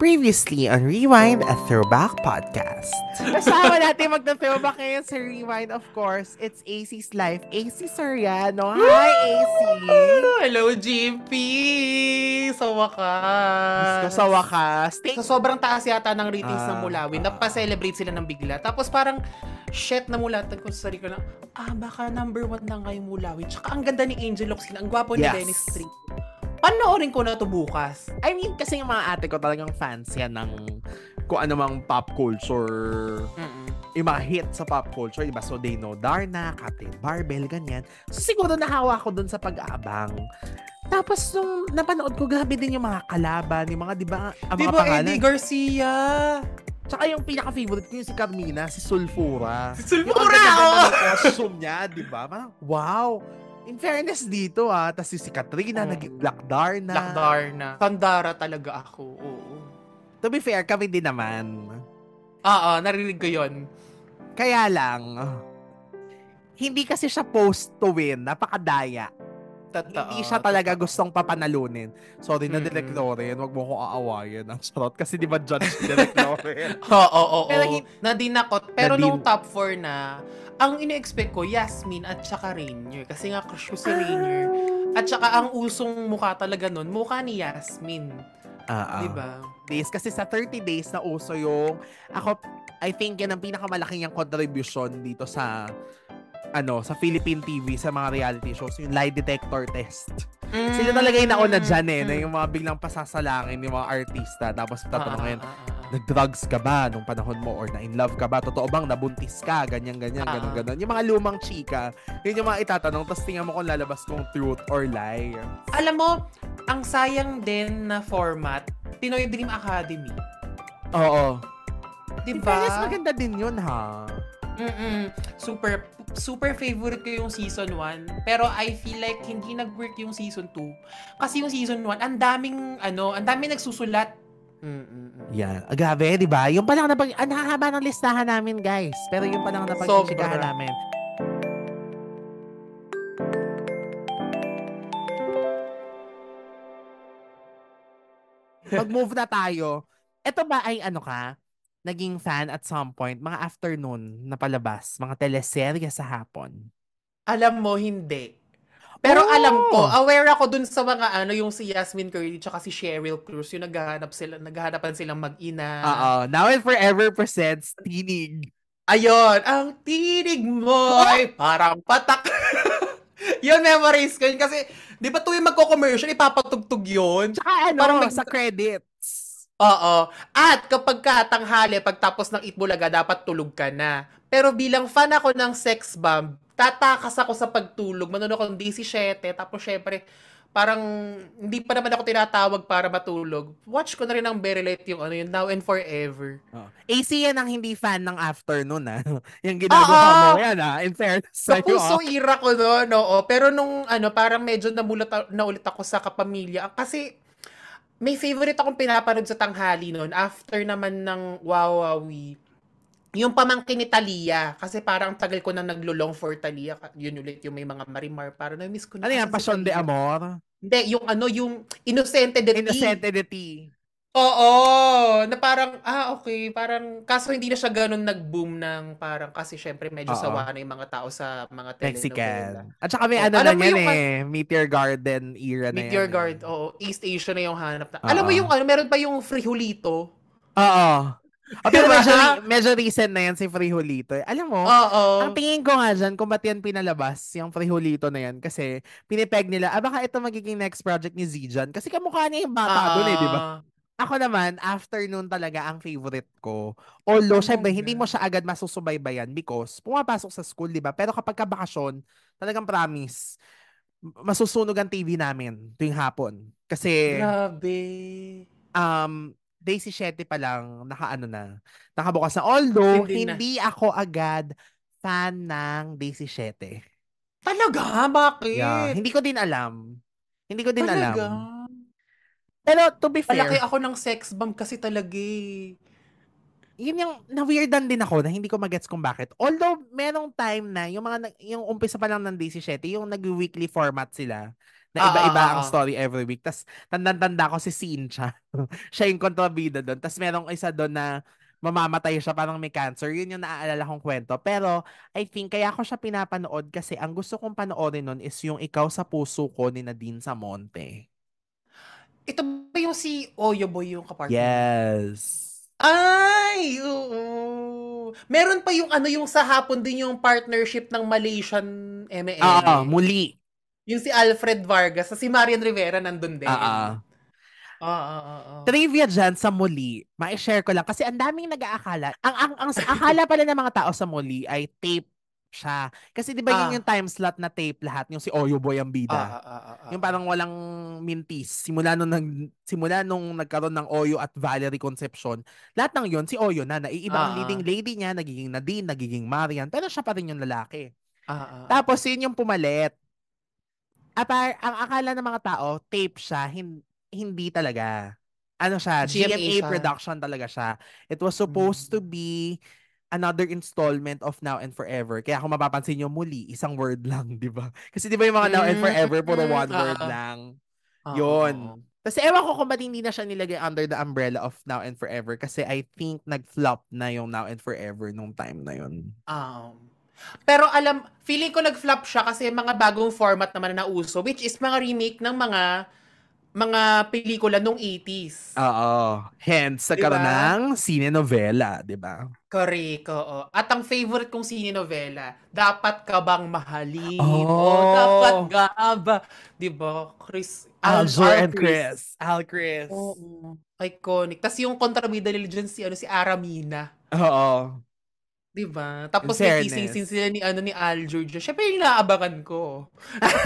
Previously on Rewind, a throwback podcast. Kasama natin magta-throwback ngayon sa Rewind, of course. It's AC's Life. AC Soriano. Hi, AC! Hello, GP! Sa wakas. Sa wakas. Sa sobrang taas yata ng ratings uh, ng ah, Mulawin. Ah. Nappa-celebrate sila ng bigla. Tapos parang, shit na mulatan ko sa sarili ko na, ah, baka number one na nga Mulawin. Tsaka ang ganda ni Angel Locsin. Ang gwapo ni yes. Dennis Street panoorin ko na to bukas. I mean, kasi yung mga ate ko talagang fans yan ng kung anumang pop culture Mm-mm. yung mga hit sa pop culture, diba? So, they know Darna, Captain Barbell, ganyan. So, siguro nahawa ko dun sa pag-aabang. Tapos, nung napanood ko, grabe din yung mga kalaban, yung mga, di ba, ang diba, mga pangalan. Eddie Garcia? Tsaka yung pinaka-favorite ko yung si Carmina, si Sulfura. Si Sulfura! Yung ang ganda costume niya, di ba? Wow! In fairness dito ah, tapos si Katrina, mm. naging Black Darna. Black Darna. Tandara talaga ako, oo. To be fair, kami din naman. Oo, ah, ah, narinig ko yon. Kaya lang, hindi kasi siya post to win. Napakadaya. Totoo. Hindi siya talaga totoo. gustong papanalunin. Sorry na mm-hmm. Direk Loren, wag mo ko aawayan ang sarot kasi di ba judge si Direk Loren? Oo, oo, oo. Pero hindi, nadinakot. Pero Nadin... nung top 4 na, ang ine-expect ko, Yasmin at saka Rainier. Kasi nga, crush ko si Rainier. At saka ang usong mukha talaga nun, mukha ni Yasmin. Uh-uh. Diba? Days, kasi sa 30 days na uso yung, ako, I think yan ang pinakamalaking yung contribution dito sa, ano, sa Philippine TV, sa mga reality shows, yung lie detector test. Mm. Sila talaga yung nauna mm. dyan eh, na yung mga biglang pasasalangin yung mga artista. Tapos tatanungin, ah, ah, ah, nag-drugs ka ba nung panahon mo or na-in-love ka ba? Totoo bang nabuntis ka? Ganyan, ganyan, uh-huh. ganun, ganun. Yung mga lumang chika, yun yung mga itatanong. Tapos tingnan mo kung lalabas kung truth or lie. Alam mo, ang sayang din na format, Pinoy Dream Academy. Oo. Diba? Yes, maganda din yun ha. Mm-mm. Super, super favorite ko yung season 1. Pero I feel like hindi nag-work yung season 2. Kasi yung season 1, ang daming, ano, ang daming nagsusulat. Mm-mm. Yeah. Grabe, di ba? Yung pa lang na napag... Ang haba ng listahan namin, guys. Pero yung pa lang na so, namin. Mag-move na tayo. Ito ba ay ano ka? naging fan at some point, mga afternoon na palabas, mga teleserye sa hapon? Alam mo, hindi. Pero oh! alam ko, oh! aware ako dun sa mga ano, yung si Yasmin Curry tsaka si Cheryl Cruz, yung naghahanap sila, naghahanapan silang mag-ina. Oo, Now and Forever presents Tinig. Ayun, ang tinig mo ay oh! parang patak. yun, memories ko yun. Kasi, di ba tuwing magko-commercial, ipapatugtog yun? Tsaka ano, parang mag- sa credit. Oo. At kapag katanghali, tanghali, pagtapos ng Itbulaga, dapat tulog ka na. Pero bilang fan ako ng sex bomb, tatakas ako sa pagtulog. Manonood ako ng 17, tapos syempre, parang hindi pa naman ako tinatawag para matulog. Watch ko na rin ang very late yung ano yun, Now and Forever. Oh. AC yan ang hindi fan ng afternoon ah. yung ginagawa mo yan ah, in fairness sa'yo. Sa puso ira ko noon, no? Pero nung ano, parang medyo namulat na ulit ako sa kapamilya. Kasi may favorite akong pinapanood sa tanghali noon after naman ng Wawawi. Yung pamangkin ni Talia. Kasi parang tagal ko na naglo-long for Talia. Yun ulit yung may mga marimar. Para na-miss ko na. Ano yan? Passion si de Amor? Hindi, yung ano, yung Inosente de Ti. Inosente de Ti. Oo, na parang, ah, okay, parang, kaso hindi na siya ganun nag-boom ng parang, kasi syempre medyo Oo. sawa na yung mga tao sa mga telenovela. Mexican. At saka may Oh, ano na yan eh, Meteor Garden era na Meet yan. your eh. guard, oo, East Asia na yung hanap na. Alam mo yung ano, meron pa yung Frijolito. Oo. Ah, pero diba? medyo, medyo recent na yan si Frijolito. Eh. Alam mo, Oo. ang tingin ko nga dyan, kung ba't yan pinalabas, yung Frijolito na yan, kasi pinipeg nila, ah baka ito magiging next project ni Z dyan. Kasi kamukha niya yung bata doon eh, di ba? Ah ako naman, afternoon talaga ang favorite ko. Although, syempre, hindi mo siya agad masusubaybayan because pumapasok sa school, di ba? Pero kapag ka bakasyon, talagang promise, masusunog ang TV namin tuwing hapon. Kasi, Grabe. Um, day si 7 pa lang, nakaano na, nakabukas na. Although, hindi, hindi na. ako agad fan ng day si 7. Talaga? Bakit? Yeah, hindi ko din alam. Hindi ko din Talaga? alam. Pero to be fair, Malaki ako ng sex bomb kasi talaga eh. yun yung na-weirdan din ako na hindi ko magets kung bakit. Although merong time na yung mga yung umpisa pa lang ng DC7, yung nag-weekly format sila na ah, ah, iba-iba ang ah, story every week. Tapos tanda-tanda ko si Sincha. siya yung kontrabida doon. Tapos merong isa doon na mamamatay siya parang may cancer. Yun yung naaalala kong kwento. Pero I think kaya ko siya pinapanood kasi ang gusto kong panoorin noon is yung Ikaw sa Puso ko ni Nadine Samonte. Ito ba yung si Oyo Boy yung kapartner? Yes. Ay, oo. Meron pa yung ano yung sa hapon din yung partnership ng Malaysian ML. Oo, muli. Yung si Alfred Vargas sa si Marian Rivera nandun din. Oo. Oo, oo, Trivia dyan sa muli, ma-share ko lang kasi ang daming nag-aakala. Ang, ang, ang akala pala ng mga tao sa muli ay tape siya. Kasi 'di ba ah. yun yung time slot na tape lahat, yung si Oyo Boy ang bida. Ah, ah, ah, ah, yung parang ah. walang mintis. Simula nung nag simula nung nagkaroon ng Oyo at Valerie Concepcion, lahat ng yun si Oyo na naiiba ah, ang ah. leading lady niya, nagiging Nadine, nagiging Marian, pero siya pa rin yung lalaki. Ah, ah, ah. Tapos yun yung pumalit. At ang akala ng mga tao, tape siya, hin- hindi talaga. Ano siya, GMA, GMA siya. production talaga siya. It was supposed hmm. to be another installment of Now and Forever. Kaya kung mapapansin nyo muli, isang word lang, di ba? Kasi di ba yung mga Now and mm. Forever, puro mm. one word lang. Uh-huh. Yun. Tapos ewan ko kung ba't hindi na siya nilagay under the umbrella of Now and Forever kasi I think nag-flop na yung Now and Forever nung time na yun. Um, pero alam, feeling ko nag-flop siya kasi mga bagong format naman na nauso which is mga remake ng mga mga pelikula nung 80s. Oo. Hence, sa diba? ng sine-novela, di ba? Correct, oo. At ang favorite kong sine-novela, Dapat Ka Bang Mahalin? Oh. oh dapat ka ba? Di ba? Chris, Al, Al, and Chris. Al Chris. Oh, Iconic. Tapos yung kontrabida nila si, ano, si Aramina. Oo. Di ba? Tapos may kissing scene sila ni, ano, ni Al George. Siyempre yung naabangan ko.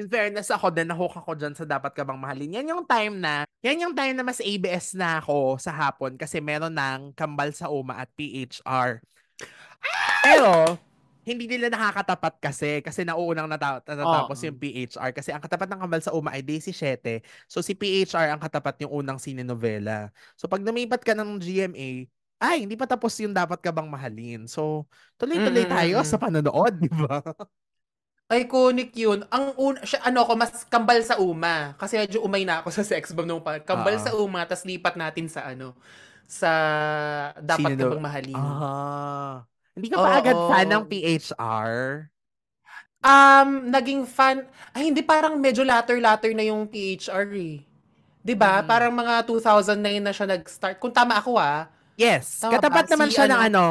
in fairness ako din, nahook ako dyan sa dapat ka bang mahalin. Yan yung time na, yan yung time na mas ABS na ako sa hapon kasi meron ng kambal sa UMA at PHR. Pero, hindi nila nakakatapat kasi kasi nauunang natatapos oh. yung PHR kasi ang katapat ng kambal sa UMA ay Daisy 7 so si PHR ang katapat yung unang sine novela. so pag lumipat ka ng GMA ay hindi pa tapos yung dapat ka bang mahalin so tuloy-tuloy mm tayo sa panonood di ba Iconic yun. Ang una, siya, ano ako, mas kambal sa uma. Kasi medyo umay na ako sa sex bomb nung pa. Kambal uh-huh. sa uma, tas lipat natin sa ano, sa dapat Sino? ka bang mahalin. Uh-huh. Ah. Hindi ka pa oh, agad fan ng PHR? Um, naging fan, ay hindi, parang medyo latter-latter na yung PHR eh. 'Di ba? Mm. Parang mga 2009 na siya nag-start. Kung tama ako ah. Yes. Tama Katapat ba? naman si, siya ano, ng ano,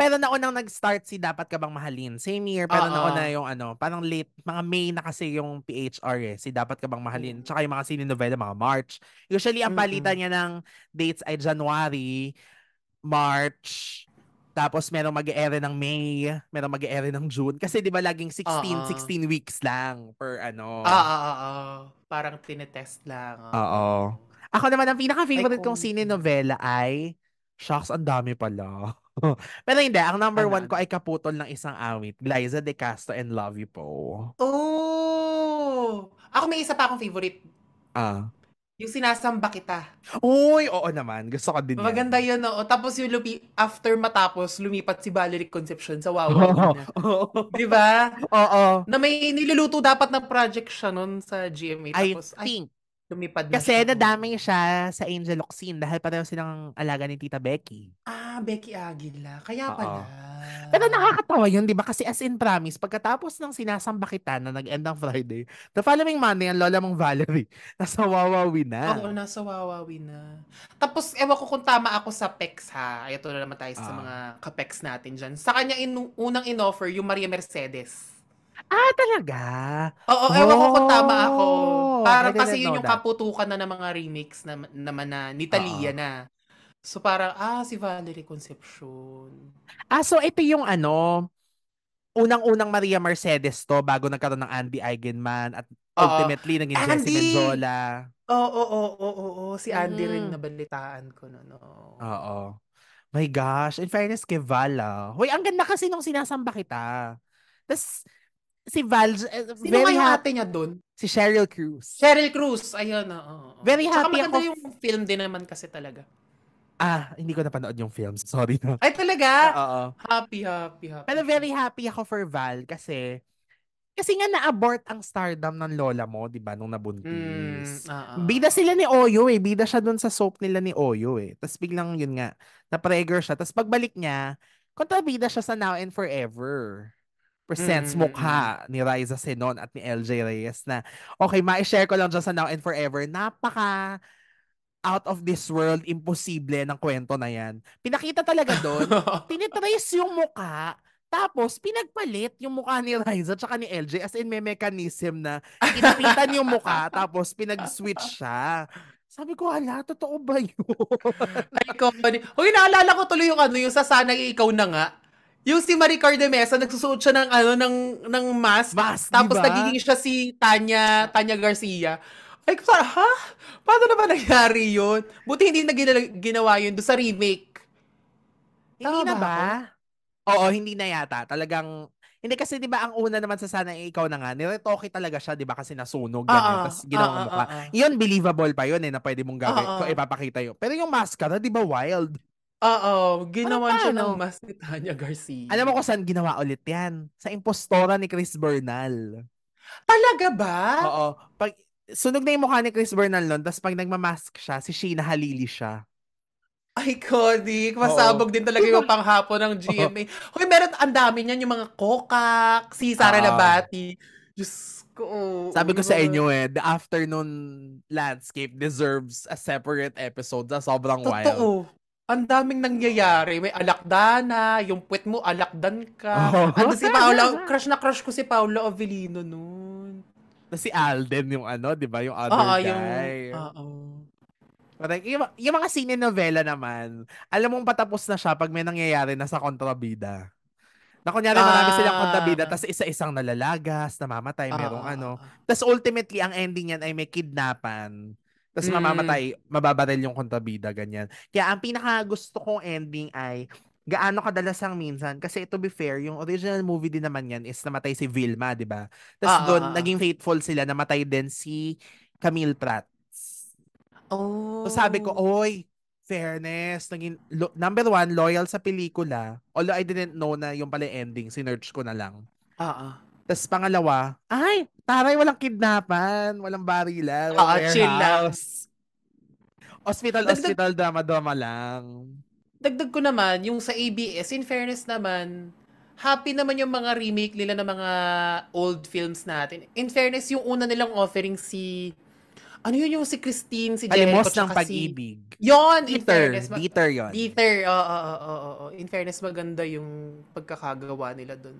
pero nauna nag-start si Dapat Ka Bang Mahalin. Same year, pero uh-uh. nauna yung ano, parang late, mga May na kasi yung PHR eh, si Dapat Ka Bang Mahalin. Mm. Tsaka yung mga novela, mga March. Usually, ang palitan mm-hmm. niya ng dates ay January, March, tapos merong mag ere ng May, merong mag ere ng June. Kasi di ba laging 16, uh-uh. 16 weeks lang per ano. Oo, uh-uh, parang tinetest lang. Oo. Ako naman, ang pinaka-favorite kong sine novela ay, shocks, ang dami pala. Pero hindi, ang number ano? one ko ay kaputol ng isang awit. Liza De Castro and Love You Po. Oh! Ako may isa pa akong favorite. Ah. Yung sinasamba kita. Uy, oo naman. Gusto ko din yan. Maganda yun, oo. Tapos yung lupi, after matapos, lumipat si Valerie Conception sa Wow. Oo. Oh, oh, Di ba? Oo. Na may niluluto dapat na project siya noon sa GMA. Tapos, I think. Ay, lumipad na Kasi siya. siya sa Angel Oxin dahil pareho silang alaga ni Tita Becky. Ah, Becky Aguila. Kaya Oo. pala. Pero nakakatawa yun, di ba? Kasi as in promise, pagkatapos ng sinasamba kita na nag-end ang Friday, the following Monday, ang lola mong Valerie, nasa wawawi na. Oo, nasa wawawi na. Tapos, ewan ko kung tama ako sa pecs ha. Ito na naman tayo sa ah. mga kapex natin dyan. Sa kanya, inu- unang inoffer yung Maria Mercedes. Ah, talaga? Oo, oh, ewan ko kung tama ako. Oh, parang kasi yun yung that. kaputukan na ng mga remix na, naman na ni Talia na. So parang, ah, si Valerie Concepcion. Ah, so ito yung ano, unang-unang Maria Mercedes to bago nagkaroon ng Andy Eigenman at uh, ultimately naging ah, Andy! Jessie Menzola. Oo, oh, oo, oh, oo, oh, oo, si Andy mm. rin mm-hmm. nabalitaan ko no. no. Oo. My gosh, in fairness kay Vala. Hoy, ang ganda kasi nung sinasamba kita. Tapos, si Val, uh, Sino very happy niya doon? Si Cheryl Cruz. Cheryl Cruz, ayun. Oo, oo. Very Saka happy Saka ako. yung film din naman kasi talaga. Ah, hindi ko napanood yung film. Sorry na. Ay, talaga? Oo. Happy, happy, happy. Pero very happy ako for Val kasi kasi nga na-abort ang stardom ng lola mo, 'di ba, nung nabuntis. Mm, uh-uh. Bida sila ni Oyo eh, bida siya doon sa soap nila ni Oyo eh. Tapos biglang 'yun nga, na-pregger siya. Tapos pagbalik niya, kontrabida siya sa Now and Forever presents mm-hmm. mukha mm, mm. ni Riza Senon at ni LJ Reyes na okay, ma-share ko lang dyan sa Now and Forever. Napaka out of this world, imposible ng kwento na yan. Pinakita talaga doon, tinitrace yung mukha tapos, pinagpalit yung mukha ni Ryza tsaka ni LJ as in may mechanism na kinapitan yung mukha tapos pinag-switch siya. Sabi ko, ala, totoo ba yun? Ay, ko. Uy, naalala ko tuloy yung ano, yung sana ikaw na nga. Yung si Marie Cardemesa, nagsusuot siya ng ano ng ng mask. mask tapos diba? nagiging siya si Tanya Tanya Garcia. Ay, sa, ha? Paano na ba nangyari yun? Buti hindi na gina- ginawa yun do sa remake. Hindi na ba? ba? Oo, hindi na yata. Talagang, hindi kasi 'di ba ang una naman sa sana ay eh, ikaw na nga, niretoke talaga siya 'di ba kasi nasunog ganyan, uh, tapos ginawa uh, mo pa. Uh, uh, 'Yun believable pa 'yun eh na pwede mong gawin uh, uh, ipapakita 'yun. Pero yung maskara 'di ba wild? Oo, ginawan ano siya ng mas ni Tanya Garcia. Alam mo kung saan ginawa ulit yan? Sa impostora ni Chris Bernal. Talaga ba? Oo. Pag, sunog na yung mukha ni Chris Bernal nun, tapos pag nagmamask siya, si Sheena Halili siya. Ay, Kodik. Masabog Oo. din talaga yung panghapon ng GMA. Hoy, meron ang dami niyan, yung mga kokak, si Sara uh, ah. Labati. Diyos ko. Sabi ko sa inyo eh, the afternoon landscape deserves a separate episode na sobrang Totoo. wild ang daming nangyayari. May alakdana, yung puwet mo, alakdan ka. Oh. Ano si Paolo, crush na crush ko si Paolo Avellino noon. Na si Alden yung ano, di ba? Yung other oo, guy. Yung, oo. Correct. Yung, yung mga sine novela naman, alam mong patapos na siya pag may nangyayari na sa kontrabida. Na kunyari ah. marami silang ah. kontrabida, tapos isa-isang nalalagas, namamatay, ah, merong ah. ano. Ah, tapos ultimately, ang ending yan ay may kidnapan tapos mm. mamamatay, mababaril yung kontrabida, ganyan. Kaya ang pinaka gusto kong ending ay gaano kadalas ang minsan kasi to be fair yung original movie din naman yan is namatay si Vilma di ba tapos ah, doon ah, ah. naging faithful sila namatay din si Camille Pratt oh so sabi ko oh. oy fairness naging lo- number one loyal sa pelikula although I didn't know na yung pala ending sinerch ko na lang ah, ah. Tapos pangalawa, ay, taray, walang kidnapan, walang barilan, walang oh, warehouse. chill lang. Hospital, Dagdag... hospital, drama-drama lang. Dagdag ko naman, yung sa ABS, in fairness naman, happy naman yung mga remake nila ng mga old films natin. In fairness, yung una nilang offering si ano yun yung si Christine, si Jericho, Alimos ng pag-ibig. Si... Yun, in fairness. Ma- Dieter yun. Dieter, oo, oh, oo, oh, oo, oh, oo. In fairness, maganda yung pagkakagawa nila doon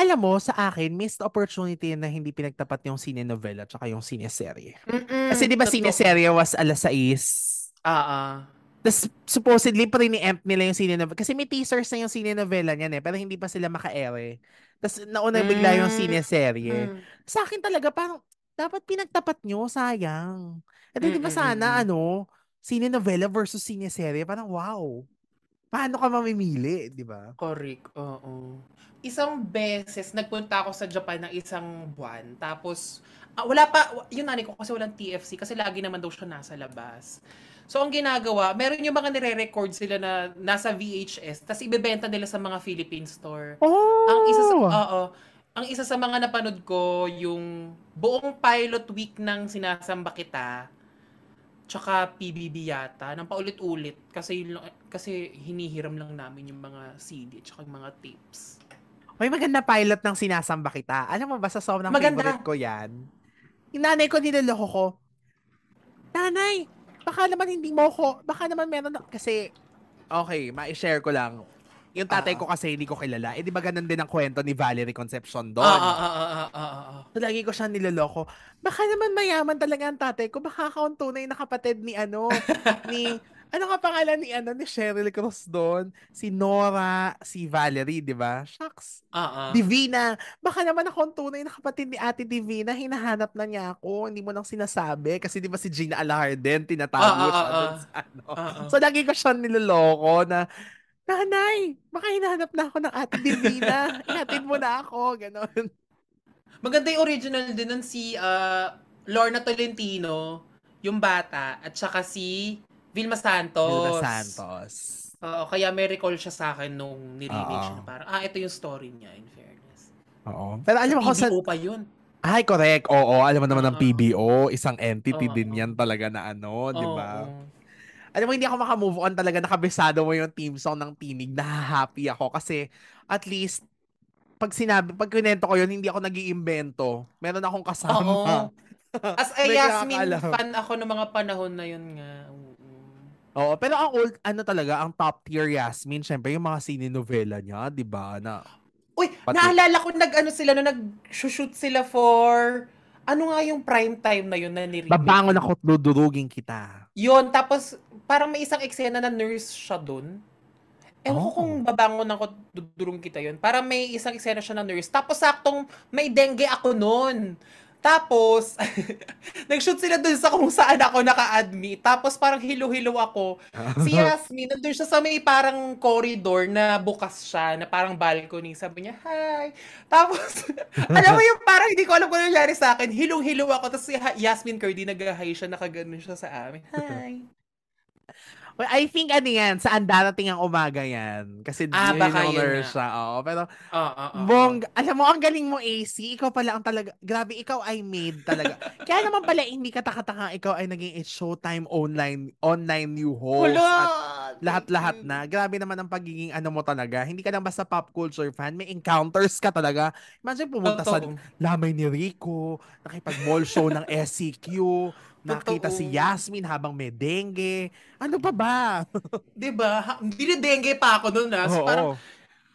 alam mo, sa akin, missed opportunity na hindi pinagtapat yung sine-novela at yung sine-serye. Kasi di ba sine-serye was alas 6? Ah, ah. Tapos supposedly pa rin ni-amp nila yung sine-novela. Kasi may teasers na yung sine-novela niyan eh, pero hindi pa sila maka-ere. Tapos nauna mm bigla yung mm, sine-serye. mm Sa akin talaga, parang dapat pinagtapat nyo, sayang. At di ba sana, ano, sine-novela versus sine-serye, parang wow paano ka mamimili, di ba? Correct, oo. Isang beses, nagpunta ako sa Japan ng isang buwan. Tapos, ah, wala pa, yun nanay ko kasi walang TFC kasi lagi naman daw siya nasa labas. So, ang ginagawa, meron yung mga nire-record sila na nasa VHS, tapos ibebenta nila sa mga Philippine store. Oh! Ang isa sa, oh! oo, ang isa sa mga napanood ko, yung buong pilot week ng Sinasamba Kita, tsaka PBB yata nang paulit-ulit kasi kasi hinihiram lang namin yung mga CD tsaka yung mga tapes. May maganda pilot ng sinasamba kita. Alam mo ba sa song ng maganda. favorite ko yan? Yung nanay ko niloloko ko. Nanay, baka naman hindi mo ko, baka naman meron na, kasi okay, ma-share ko lang yung tatay uh ko kasi hindi ko kilala. Eh di ba ganun din ang kwento ni Valerie Concepcion doon? Oo, oo, oo. So lagi ko siya niloloko. Baka naman mayaman talaga ang tatay ko. Baka kaon tunay na kapatid ni ano, ni ano nga pangalan ni ano ni Cheryl Cruz doon? Si Nora, si Valerie, di ba? Shucks. Uh-uh. Divina. Baka naman ako ang tunay na kapatid ni Ate Divina. Hinahanap na niya ako. Hindi mo nang sinasabi. Kasi di ba si Gina Alaharden, tinatago uh-uh, siya uh sa ano. Uh-uh. So lagi ko siya niloloko na Nanay, baka hinahanap na ako ng Ate Divina. Ihatid mo na ako, gano'n. Maganda yung original din nun si uh, Lorna Tolentino, yung bata, at saka si Vilma Santos. Vilma Santos. Oo, kaya may recall siya sa akin nung nirinig siya. Parang, ah, ito yung story niya, in fairness. Oo. Pero alam mo, sa... pa yun. Ay, correct. Oo, alam mo naman ng PBO, isang entity Uh-oh. din yan talaga na ano, di ba? Oo alam mo, hindi ako makamove on talaga. Nakabisado mo yung team song ng Tinig. Nahahappy ako kasi at least pag sinabi, pag kinento ko yun, hindi ako nag iimbento Meron akong kasama. Oo. As a Yasmin fan ako ng mga panahon na yun nga. Oo, pero ang old, ano talaga, ang top tier Yasmin, syempre yung mga sininovela niya, di ba? Na, Uy, pati... naalala ko, nag-ano sila, no, nag-shoot sila for, ano nga yung prime time na yun na niremake? Babangon ako, dudurugin kita. Yun, tapos parang may isang eksena na nurse siya doon. Eh oh. kung babangon ako, dudurong kita yon Para may isang eksena siya na nurse. Tapos saktong may dengue ako noon. Tapos, nag-shoot sila doon sa kung saan ako naka-admit. Tapos parang hilo-hilo ako. si Yasmin, nandun siya sa may parang corridor na bukas siya, na parang balcony. Sabi niya, hi. Tapos, alam mo yung parang hindi ko alam kung nangyari sa akin. Hilong-hilo ako. Tapos si Yasmin Curdy, nag-hi siya, nakaganon siya sa amin. Hi. Well, I think ano yan, saan darating ang umaga yan. Kasi ah, baka yun siya. Oo. Pero, oh, oh, oh, bong, alam mo, ang galing mo AC, ikaw pala ang talaga, grabe, ikaw ay made talaga. Kaya naman pala, hindi ka takataka, ikaw ay naging It's Showtime online, online new host. Wala! At lahat-lahat na. Grabe naman ang pagiging ano mo talaga. Hindi ka lang basta pop culture fan, may encounters ka talaga. Imagine pumunta Totoo. sa lamay ni Rico, nakipag-mall show ng SCQ, Nakita Totoo. si Yasmin habang may dengue. Ano pa ba? 'Di ba? dengue pa ako noon ah. So, Oo. parang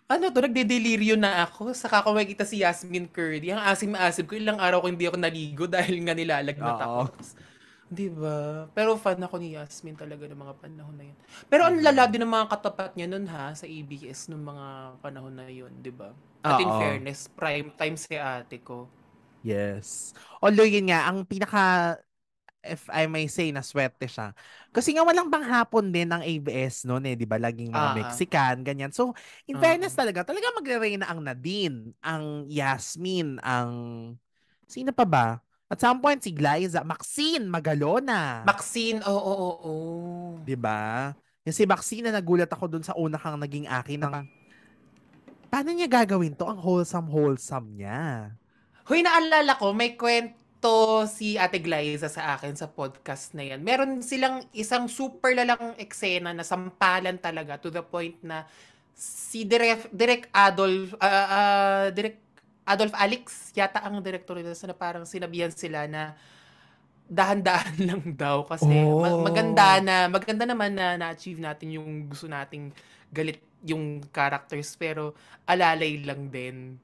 ano to, nagde nagdedelirio na ako. Saka ko makikita si Yasmin Curdy. Ang asim-asim ko, ilang araw ko hindi ako naligo dahil nga nilalagnat ako. Di ba? Pero fan ako ni Yasmin talaga ng mga panahon na yun. Pero ang mm-hmm. lala din ng mga katapat niya nun ha, sa ABS e ng mga panahon na yun, di ba? At in fairness, prime time si ate ko. Yes. Although yun nga, ang pinaka if I may say, na swerte siya. Kasi nga walang hapon din ng ABS noon eh, 'di ba? Laging mga uh-huh. Mexican, ganyan. So, in uh-huh. fairness talaga, talaga magre-reign na ang Nadine, ang Yasmin, ang sino pa ba? At some point si Glyza, Maxine Magalona. Maxine, oo, oh, oo, oh, oo. Oh, 'Di ba? Yung si Maxine na nagulat ako dun sa una kang naging akin ano ng Paano niya gagawin to? Ang wholesome-wholesome niya. Hoy, naalala ko, may kwento kwento si Ate Glyza sa akin sa podcast na yan. Meron silang isang super lalang eksena na sampalan talaga to the point na si Direk, Direk Adolf, uh, uh, Direk Adolf Alex yata ang director nila so na parang sinabihan sila na dahan-dahan lang daw kasi oh. maganda na maganda naman na na-achieve natin yung gusto nating galit yung characters pero alalay lang din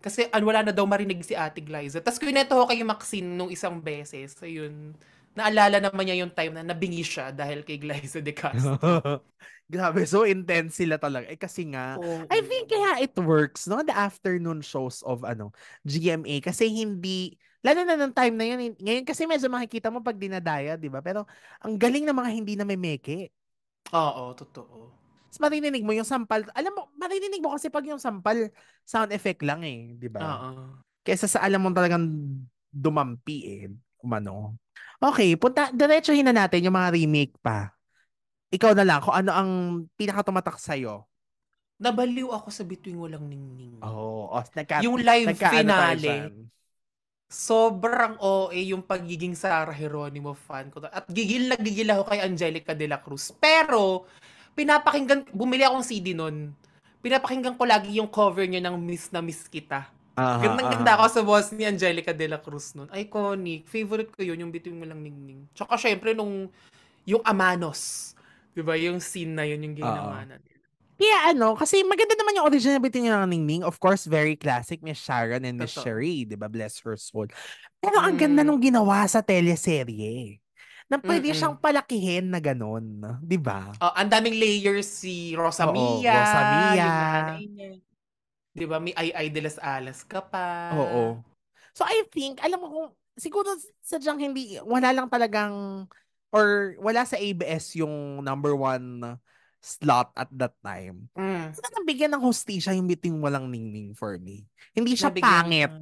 kasi an, wala na daw marinig si Ate Glyza. Tapos kineto ko kay Maxine nung isang beses. So yun, Naalala naman niya yung time na nabingi siya dahil kay Glyza de Castro. Grabe, so intense sila talaga. Eh kasi nga, oh, I think kaya it works, no? The afternoon shows of ano GMA. Kasi hindi, lalo na ng time na yun, ngayon kasi medyo makikita mo pag dinadaya, di ba? Pero ang galing ng mga hindi na may memeke. Oo, totoo. Tapos maririnig mo yung sampal. Alam mo, maririnig mo kasi pag yung sampal, sound effect lang eh, di ba? Oo. uh Kesa sa alam mo talagang dumampi eh, umano. Okay, punta, diretsuhin na natin yung mga remake pa. Ikaw na lang, kung ano ang pinakatumatak sa'yo. Nabaliw ako sa Between Walang Ningning. Oo. Oh, oh, nagka, yung live nagka, ano finale. Ano sobrang OA yung pagiging Sarah Heronimo fan ko. At gigil na gigil ako kay Angelica De La Cruz. Pero, pinapakinggan, bumili akong CD nun. Pinapakinggan ko lagi yung cover niya ng Miss na Miss Kita. Uh-huh, ganda ako sa boss ni Angelica De La Cruz nun. Iconic. Favorite ko yun, yung bituin mo lang ningning. Tsaka syempre nung, yung Amanos. Diba? Yung scene na yun, yung ginawa uh-huh. natin. Yeah, ano, kasi maganda naman yung original bitin niya ng Ningning. Of course, very classic, Miss Sharon and Miss Sherry, di ba? Bless her soul. Pero mm. ang ganda mm. nung ginawa sa teleserye na pwede Mm-mm. siyang palakihin na ganun. Di ba? Oh, ang daming layers si Rosamia. Oo, Rosamia. Di ba? May ay-ay de las alas ka pa. Oo. So I think, alam mo kung, siguro sadyang hindi, wala lang talagang, or wala sa ABS yung number one slot at that time. Mm. Sana nabigyan ng hostisya yung biting walang ningning for me. Hindi siya nabigyan, pangit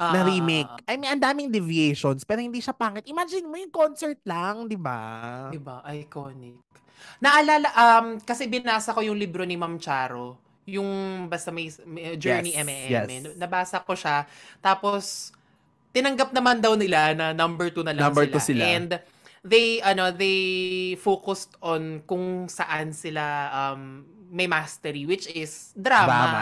uh, ah, ah, ah, na remake. I mean, ang daming deviations, pero hindi siya pangit. Imagine mo yung concert lang, di ba? Di ba? Iconic. Naalala, um, kasi binasa ko yung libro ni Ma'am Charo, yung basta may, may Journey yes, M&M. Yes. Nabasa ko siya. Tapos, tinanggap naman daw nila na number two na lang number sila. Two sila. And, they ano they focused on kung saan sila um may mastery which is drama, drama.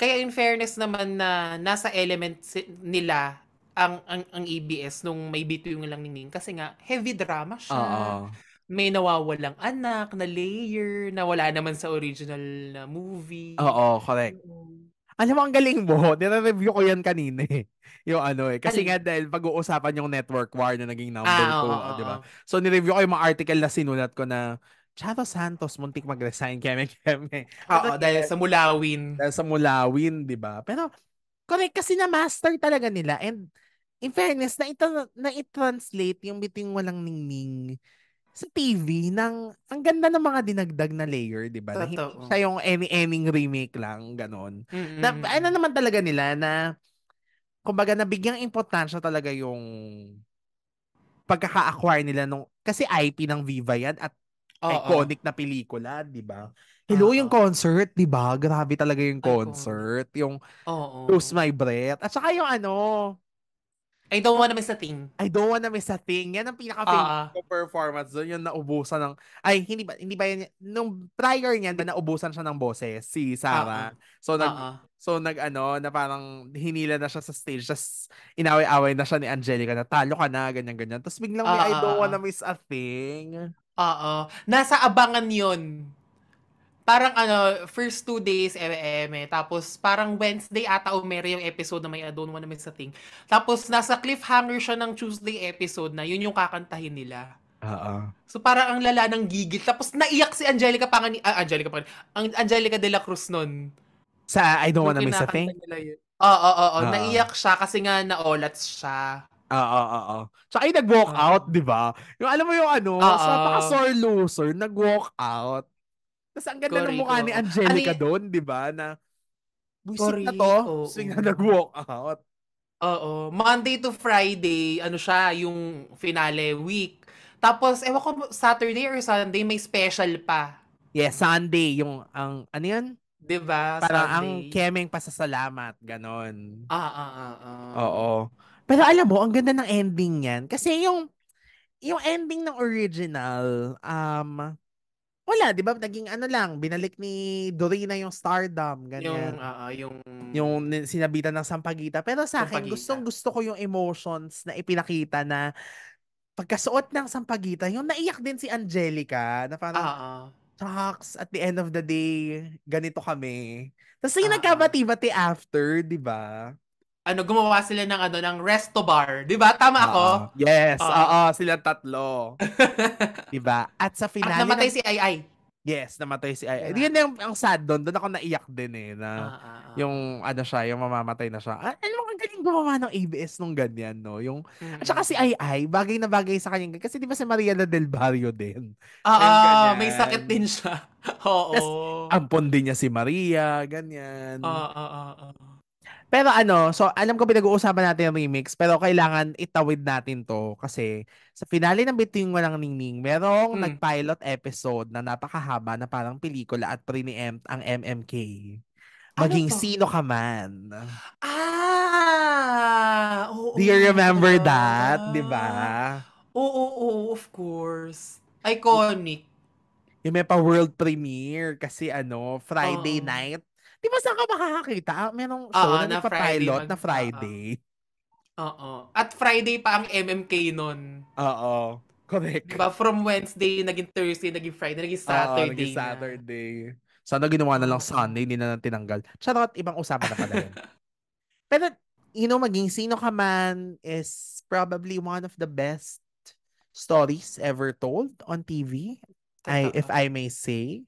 Kaya in fairness naman na nasa element nila ang ang, ang EBS nung may yung lang ni ningning kasi nga heavy drama siya. Uh-oh. May nawawalang anak na layer na wala naman sa original na movie. Oo, correct. Mm-hmm. Alam mo, ang galing mo. Nire-review ko yan kanina eh. Yung ano eh. Kasi nga dahil pag-uusapan yung network war na naging number ah, ko. Oh, oh, ah, diba? So, nireview ko yung mga article na sinulat ko na Chato Santos muntik mag-resign keme eh, keme. Oo, ano dahil sa Mulawin. Dahil sa Mulawin, di ba? Pero, correct, kasi na-master talaga nila. And, in fairness, na ito na i-translate yung biting walang ningning sa TV ng ang ganda ng mga dinagdag na layer, 'di ba? Sa yung any-anying remake lang, ganon. Mm-hmm. Na, ano naman talaga nila na kumbaga nabigyang importansya talaga yung pagkaka-acquire nila nung kasi IP ng Viva yan at Uh-oh. Iconic na pelikula, di ba? Hello, Uh-oh. yung concert, di ba? Grabe talaga yung concert. Yung Uh-oh. Lose My Breath. At saka yung ano, I don't wanna miss a thing. I don't wanna miss a thing. Yan ang pinaka-favorite performance doon. Yung naubusan ng... Ay, hindi ba, hindi ba yan... Nung prior niyan, ba naubusan siya ng boses, si Sarah. Uh-huh. So, nag, uh-huh. so, nag ano, na parang hinila na siya sa stage. Tapos, inaway-away na siya ni Angelica na talo ka na, ganyan-ganyan. Tapos, biglang uh-huh. may I don't wanna miss a thing. Oo. Nasa abangan yon Parang ano, first two days, eh, eh, eh, tapos parang Wednesday ata umere yung episode na may I don't wanna miss a thing. Tapos nasa cliffhanger siya ng Tuesday episode na yun yung kakantahin nila. Oo. So para ang lala ng gigil. Tapos naiyak si Angelica Pangani, uh, ah, Angelica Pangani, ang Angelica de la Cruz nun. Sa I don't wanna miss a thing? Oo, oo, oo. Naiyak siya kasi nga naolats siya. Ah, ah, ah. So ay nag-walk uh, out, di ba? Yung alam mo yung ano, uh, sa napaka-sore loser, nag-walk out. Tapos ang ganda ng mukha ni Angelica ano, doon, di ba? Na, buisik na to, oh, na nag-walk out. Oo. Monday to Friday, ano siya, yung finale week. Tapos, ewan ko, Saturday or Sunday, may special pa. Yeah, Sunday, yung, ang, ano yan? Diba? Parang Sunday. ang kemeng pasasalamat, ganon. Ah, ah, ah, ah. Oo. Pero alam mo, ang ganda ng ending niyan. Kasi yung, yung ending ng original, um, wala, 'di ba? Naging ano lang, binalik ni Dorina yung Stardom, ganyan. Yung uh, ah, ah, yung yung sinabitan ng Sampagita. Pero sa akin, gustong gusto ko yung emotions na ipinakita na pagkasuot ng Sampagita, yung naiyak din si Angelica na parang uh at the end of the day, ganito kami. Tapos yung uh-uh. nagkabati-bati after, 'di ba? ano gumawa sila ng ano ng resto bar, 'di ba? Tama ako? yes, oo, uh, uh, sila tatlo. 'Di ba? At sa finale At namatay ng... si Ai Yes, namatay si Ai. Diyan diba? yung ang sad doon. Doon ako naiyak din eh. Na uh, uh, Yung ano siya, yung mamamatay na siya. Ah, ano ang galing gumawa ng ABS nung ganyan, no? Yung, mm. At saka si mm. Ai bagay na bagay sa kanya. Kasi di ba si Mariela Del Barrio din? Oo, uh, uh, may sakit din siya. Oo. Tapos, ampon din niya si Maria, ganyan. Oo, oo, oo. Pero ano, so alam ko pinag-uusapan natin yung remix, pero kailangan itawid natin to kasi sa finale ng Between Walang Ningning, merong hmm. nag-pilot episode na napakahaba na parang pelikula at pre-empt ang MMK. Ano Maging ano sino ka man. Ah! Oo, oh, Do you remember uh, that? Di ba? Oo, oo, of course. Iconic. Yung may pa world premiere kasi ano, Friday uh. night Di ba saan ka makakakita? Ah, merong show uh, na, na pilot mag- na Friday. Oo. At Friday pa ang MMK nun. Oo. Correct. Diba? From Wednesday, naging Thursday, naging Friday, naging Saturday. Oo, naging Saturday. Na. Sana ginawa na lang Sunday, hindi na lang tinanggal. Charot, ibang usapan na pala yun. Pero, you know, maging sino ka man is probably one of the best stories ever told on TV. I, if I may say.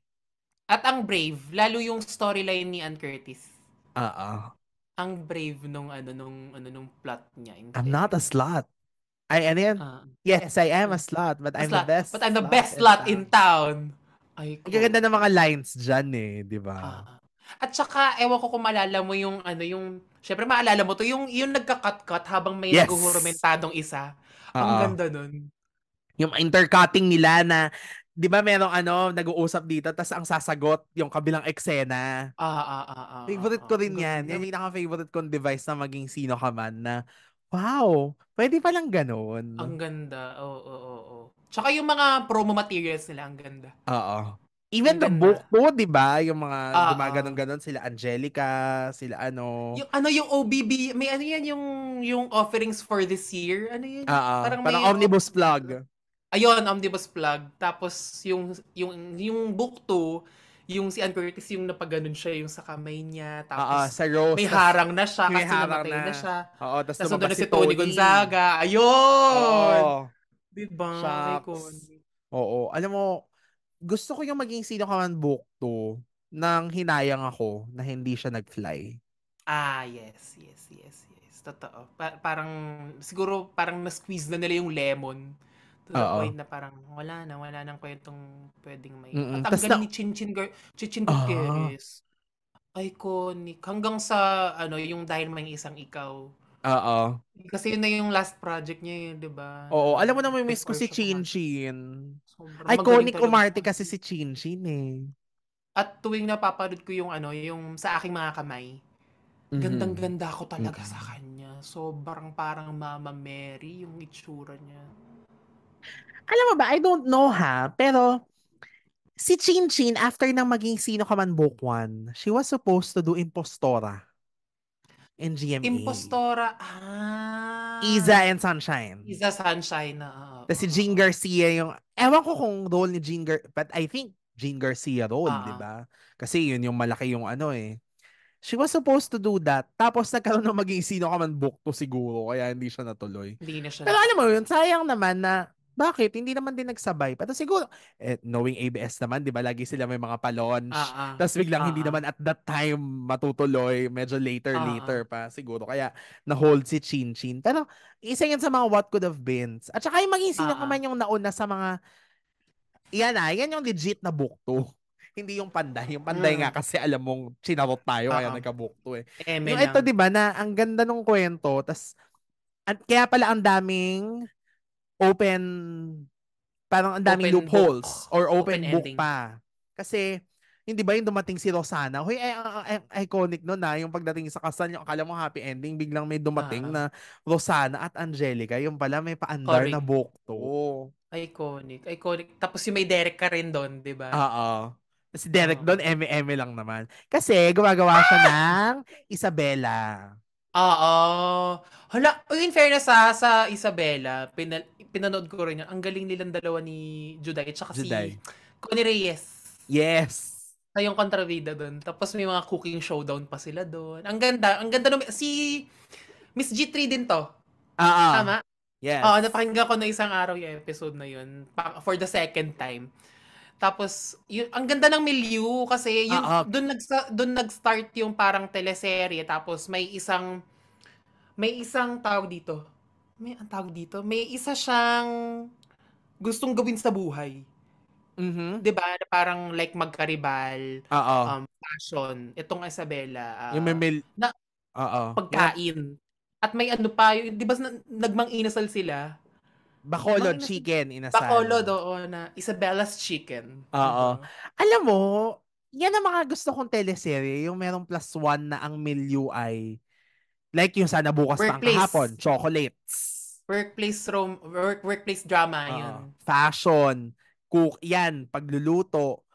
At ang brave, lalo yung storyline ni Ann Curtis. Oo. Ah, ah. Ang brave nung ano nung ano nung plot niya. I'm not a slot. I ano yan? Uh, ah. yes, I am a slot, but a I'm slot. the best. But I'm the best slot in town. town. Ay, Ang ganda ng mga lines diyan eh, 'di ba? Uh, at saka ewan ko kung maalala mo yung ano yung Siyempre, maalala mo to yung yung nagka-cut-cut habang may yes. naguhurmentadong isa. Ang ganda nun. Yung intercutting nila na di ba merong ano, nag-uusap dito, tapos ang sasagot yung kabilang eksena. Ah, ah, ah, ah. ah Favorite ah, ko ah. rin yan. Yan yung naka-favorite kong device na maging sino ka man na, wow, pwede palang ganun. Ang ganda, oo, oh, oo, oh, oo. Oh, oh. Tsaka yung mga promo materials nila, ang ganda. Oo. Even ang the book po, di ba? Yung mga uh, gumaganong-ganon, sila Angelica, sila ano. Yung ano yung OBB, may ano yan yung yung offerings for this year? Ano yun? Uh, parang, parang may, omnibus plug. Ayun, omnibus plug. Tapos yung yung yung book 2, yung si Ann Curtis yung napaganon siya yung sa kamay niya. Tapos Oo, ah, ah, sa May harang na siya may kasi harang namatay na. na siya. Oo, tapos Tapos lumabas na si Tony Gonzaga. Ayun! Oo. Di ba? Oo. Alam mo, gusto ko yung maging sino ka man book 2 nang hinayang ako na hindi siya nag-fly. Ah, yes, yes, yes, yes. Totoo. Pa- parang, siguro parang na-squeeze na nila yung lemon to the Oo. point na parang wala na, wala nang kwentong pwedeng may... At ang Tas na... galing ni Chinchin, Gar- Chinchin Ah, Gutierrez, iconic. Hanggang sa, ano, yung dahil may isang ikaw. oo. Kasi yun na yung last project niya yun, eh, di ba? Oo, alam mo Na naman, miss ko si siya Chin Chin. Iconic umarte kasi si Chinchin. Chin Chin eh. At tuwing napapanood ko yung ano, yung sa aking mga kamay, Mm-mm. gandang-ganda ako talaga sa Mm-mm. kanya. Sobrang parang Mama Mary yung itsura niya alam mo ba, I don't know ha, pero si Chin Chin, after nang maging sino ka man book one, she was supposed to do Impostora in GMA. Impostora, ah. Iza and Sunshine. Iza Sunshine, na. Uh, ah, ah. Tapos si Jean Garcia yung, ewan ko kung role ni Jean Garcia, but I think Jean Garcia role, uh, di ba? Kasi yun yung malaki yung ano eh. She was supposed to do that. Tapos nagkaroon ng maging sino ka man book to siguro. Kaya hindi siya natuloy. Hindi na siya. Pero alam mo yun, sayang naman na bakit? Hindi naman din nagsabay. Pero siguro, eh, knowing ABS naman, di ba, lagi sila may mga pa-launch. Uh-uh. Ah. Tapos biglang uh-uh. hindi ah, ah. naman at that time matutuloy. Medyo later, uh-uh. later pa siguro. Kaya na-hold si Chin Chin. Pero isa yan sa mga what could have been. At saka yung maging sino uh-uh. ka man yung nauna sa mga, yan ah, yan yung legit na bukto. hindi yung panday. Yung panday mm. nga kasi alam mong sinarot tayo uh-uh. kaya nagkabukto eh. Eme yung ito di ba na ang ganda ng kwento. Tapos, at kaya pala ang daming open parang ang daming loopholes book. or open, open book ending. pa. Kasi hindi ba yung dumating si Rosana? Hoy, ay, eh, iconic no na ah, yung pagdating sa kasal niya, akala mo happy ending, biglang may dumating uh na Rosana at Angelica. Yung pala may paandar Correct. na book to. Iconic. Iconic. Tapos yung may Derek ka rin doon, di ba? Oo. Si Derek uh doon, eme-eme lang naman. Kasi gumagawa siya ah! ng Isabella. Oo. Hala, oh, in fairness sa, sa Isabela, pinal, pinanood ko rin yun. Ang galing nilang dalawa ni Juday at saka Juday. si Connie Reyes. Yes. Sa yung kontrabida doon. Tapos may mga cooking showdown pa sila doon. Ang ganda. Ang ganda no, Si Miss G3 din to. Ah, ah. Tama? Yes. Oo, napakinggan ko na isang araw yung episode na yun. for the second time. Tapos, yun, ang ganda ng milieu kasi yun, uh, ah, uh, ah. doon nags- doon nag-start yung parang teleserye. Tapos may isang may isang tawag dito. May ang tawag dito. May isa siyang gustong gawin sa buhay. Mm-hmm. 'Di ba? Parang like magkaribal, Oo. Ah, um fashion. Itong Isabella, uh, yung may mil- na, Oo. pagkain. At may ano pa, yung, 'di ba nagmang inasal sila? Bacolod Mga chicken inasal. Bacolod, oo, na Isabella's chicken. Oo. Uh-huh. Alam mo, yan ang mga gusto kong teleserye, yung merong plus one na ang milieu ay like yung sana bukas pang kahapon, chocolates. Workplace room, work, workplace drama, uh, yun. Fashion, cook, yan, pagluluto.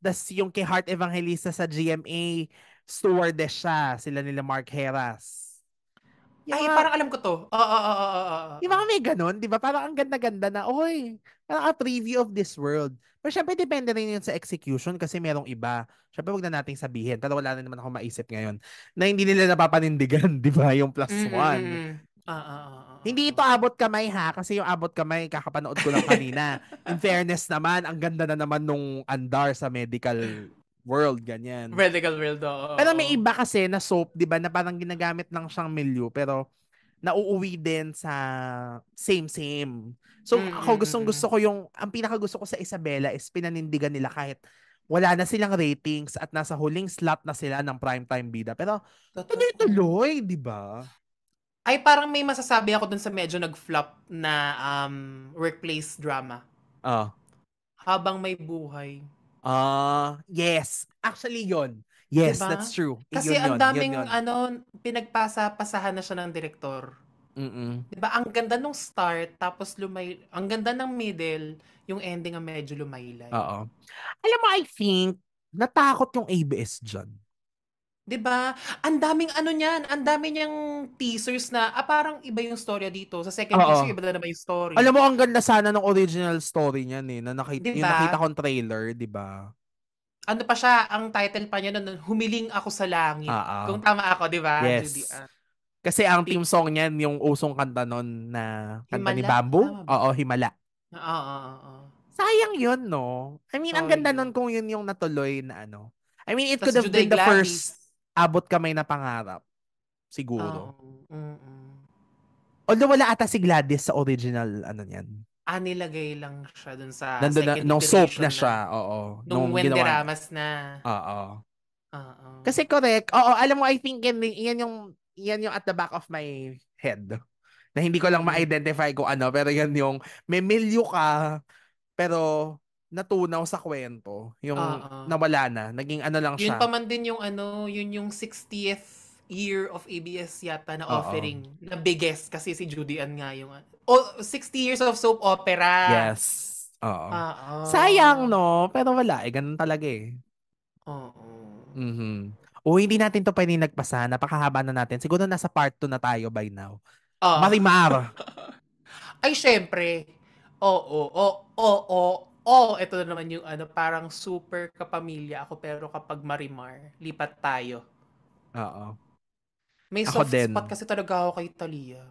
Das yung kay Heart Evangelista sa GMA, stewardess siya, sila nila Mark Heras. Yung Ay, mga, parang alam ko to. Oo, oo, oo, oo. Di ba may ganun? Di ba? Parang ang ganda-ganda na, oy, parang a preview of this world. Pero syempre, depende rin yun sa execution kasi merong iba. Syempre, wag na nating sabihin. Pero wala na naman ako maisip ngayon na hindi nila napapanindigan, di ba? Yung plus mm-hmm. one. Uh, uh, uh, hindi ito abot kamay ha kasi yung abot kamay kakapanood ko lang kanina. In fairness naman, ang ganda na naman nung andar sa medical world, ganyan. Medical world, oo. pero may iba kasi na soap, di ba, na parang ginagamit lang siyang milieu, pero nauuwi din sa same-same. So, mm-hmm. ako mm, gustong gusto mm. ko yung, ang pinaka gusto ko sa Isabella is pinanindigan nila kahit wala na silang ratings at nasa huling slot na sila ng primetime bida. Pero, tuloy-tuloy, di ba? Ay, parang may masasabi ako dun sa medyo nag-flop na um, workplace drama. Oo. Uh. Ah. Habang may buhay. Ah, uh, yes. Actually, yon. Yes, diba? that's true. Kasi yun, ang daming yun, yun. ano pinagpasa-pasahan na siya ng direktor. Mm. 'Di ba? Ang ganda nung start tapos lumay ang ganda ng middle, yung ending ang medyo lumaylay. Oo. Alam mo, I think natakot yung ABS diyan. 'Di ba? Ang daming ano niyan, ang dami niyang teasers na ah, parang iba yung storya dito. Sa second Oo. teaser iba na naman yung story. Alam mo ang ganda sana ng original story niyan eh, na nakita Diba? yung nakita kong trailer, 'di ba? ano pa siya, ang title pa niya nun, Humiling Ako sa Langit. Ah, ah. Kung tama ako, 'di ba? Yes. Judy? Ah, Kasi ang theme song niyan yung usong kanta noon na kanta ni Bamboo. Tama ba? Oo, Himala. Ah, oo, oo, oo. Sayang yun, no? I mean, ang ganda nun kung yun yung natuloy na ano. I mean, it Tas could have Juday been the Gladys. first abot kamay na pangarap. Siguro. Oh, Although wala ata si Gladys sa original ano niyan. Ah, nilagay lang siya dun sa Nandun second na, nung soap na, na siya. Oo. Nung, nung Wenderamas na. Oo. Oo. Kasi correct. Oo, alam mo, I think yan, yan yung yan yung at the back of my head. Na hindi ko lang mm. ma-identify ko ano, pero yan yung may milyo ka, pero natunaw sa kwento. Yung uh-uh. nawala na. Naging ano lang siya. Yun pa man din yung ano, yun yung 60th year of ABS yata na offering Uh-oh. na biggest kasi si Judy Ann nga yung oh, 60 years of soap opera. Yes. Oo. Uh-oh. Sayang no, pero wala eh ganun talaga eh. Oo. Mhm. O oh, hindi natin to pwedeng nagpasahan. Napakahaba na natin. Siguro nasa part 2 na tayo by now. Uh. Marimar. Ay syempre. Oo, oo, oo, oh, ito na naman yung ano, parang super kapamilya ako pero kapag marimar, lipat tayo. Oo. May ako din. spot kasi talaga ako kay Talia.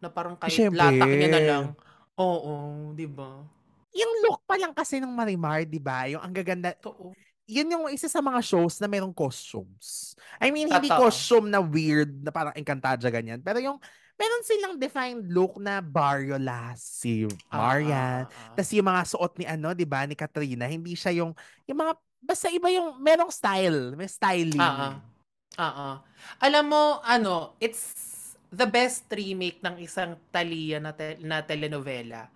Na parang kahit Siyempre. latak niya na lang. Oo, di ba? Yung look pa lang kasi ng Marimar, di ba? Yung ang gaganda. Totoo. Yun yung isa sa mga shows na mayroong costumes. I mean, Tata. hindi costume na weird, na parang Encantaja ganyan. Pero yung meron silang defined look na Bariolas, si Marian. Ah, ah, ah. Tapos yung mga suot ni ano, di ba, ni Katrina, hindi siya yung, yung mga, basta iba yung, merong style, may styling. Uh-huh. uh ah. Alam mo, ano, it's the best remake ng isang Talia na, te- na telenovela.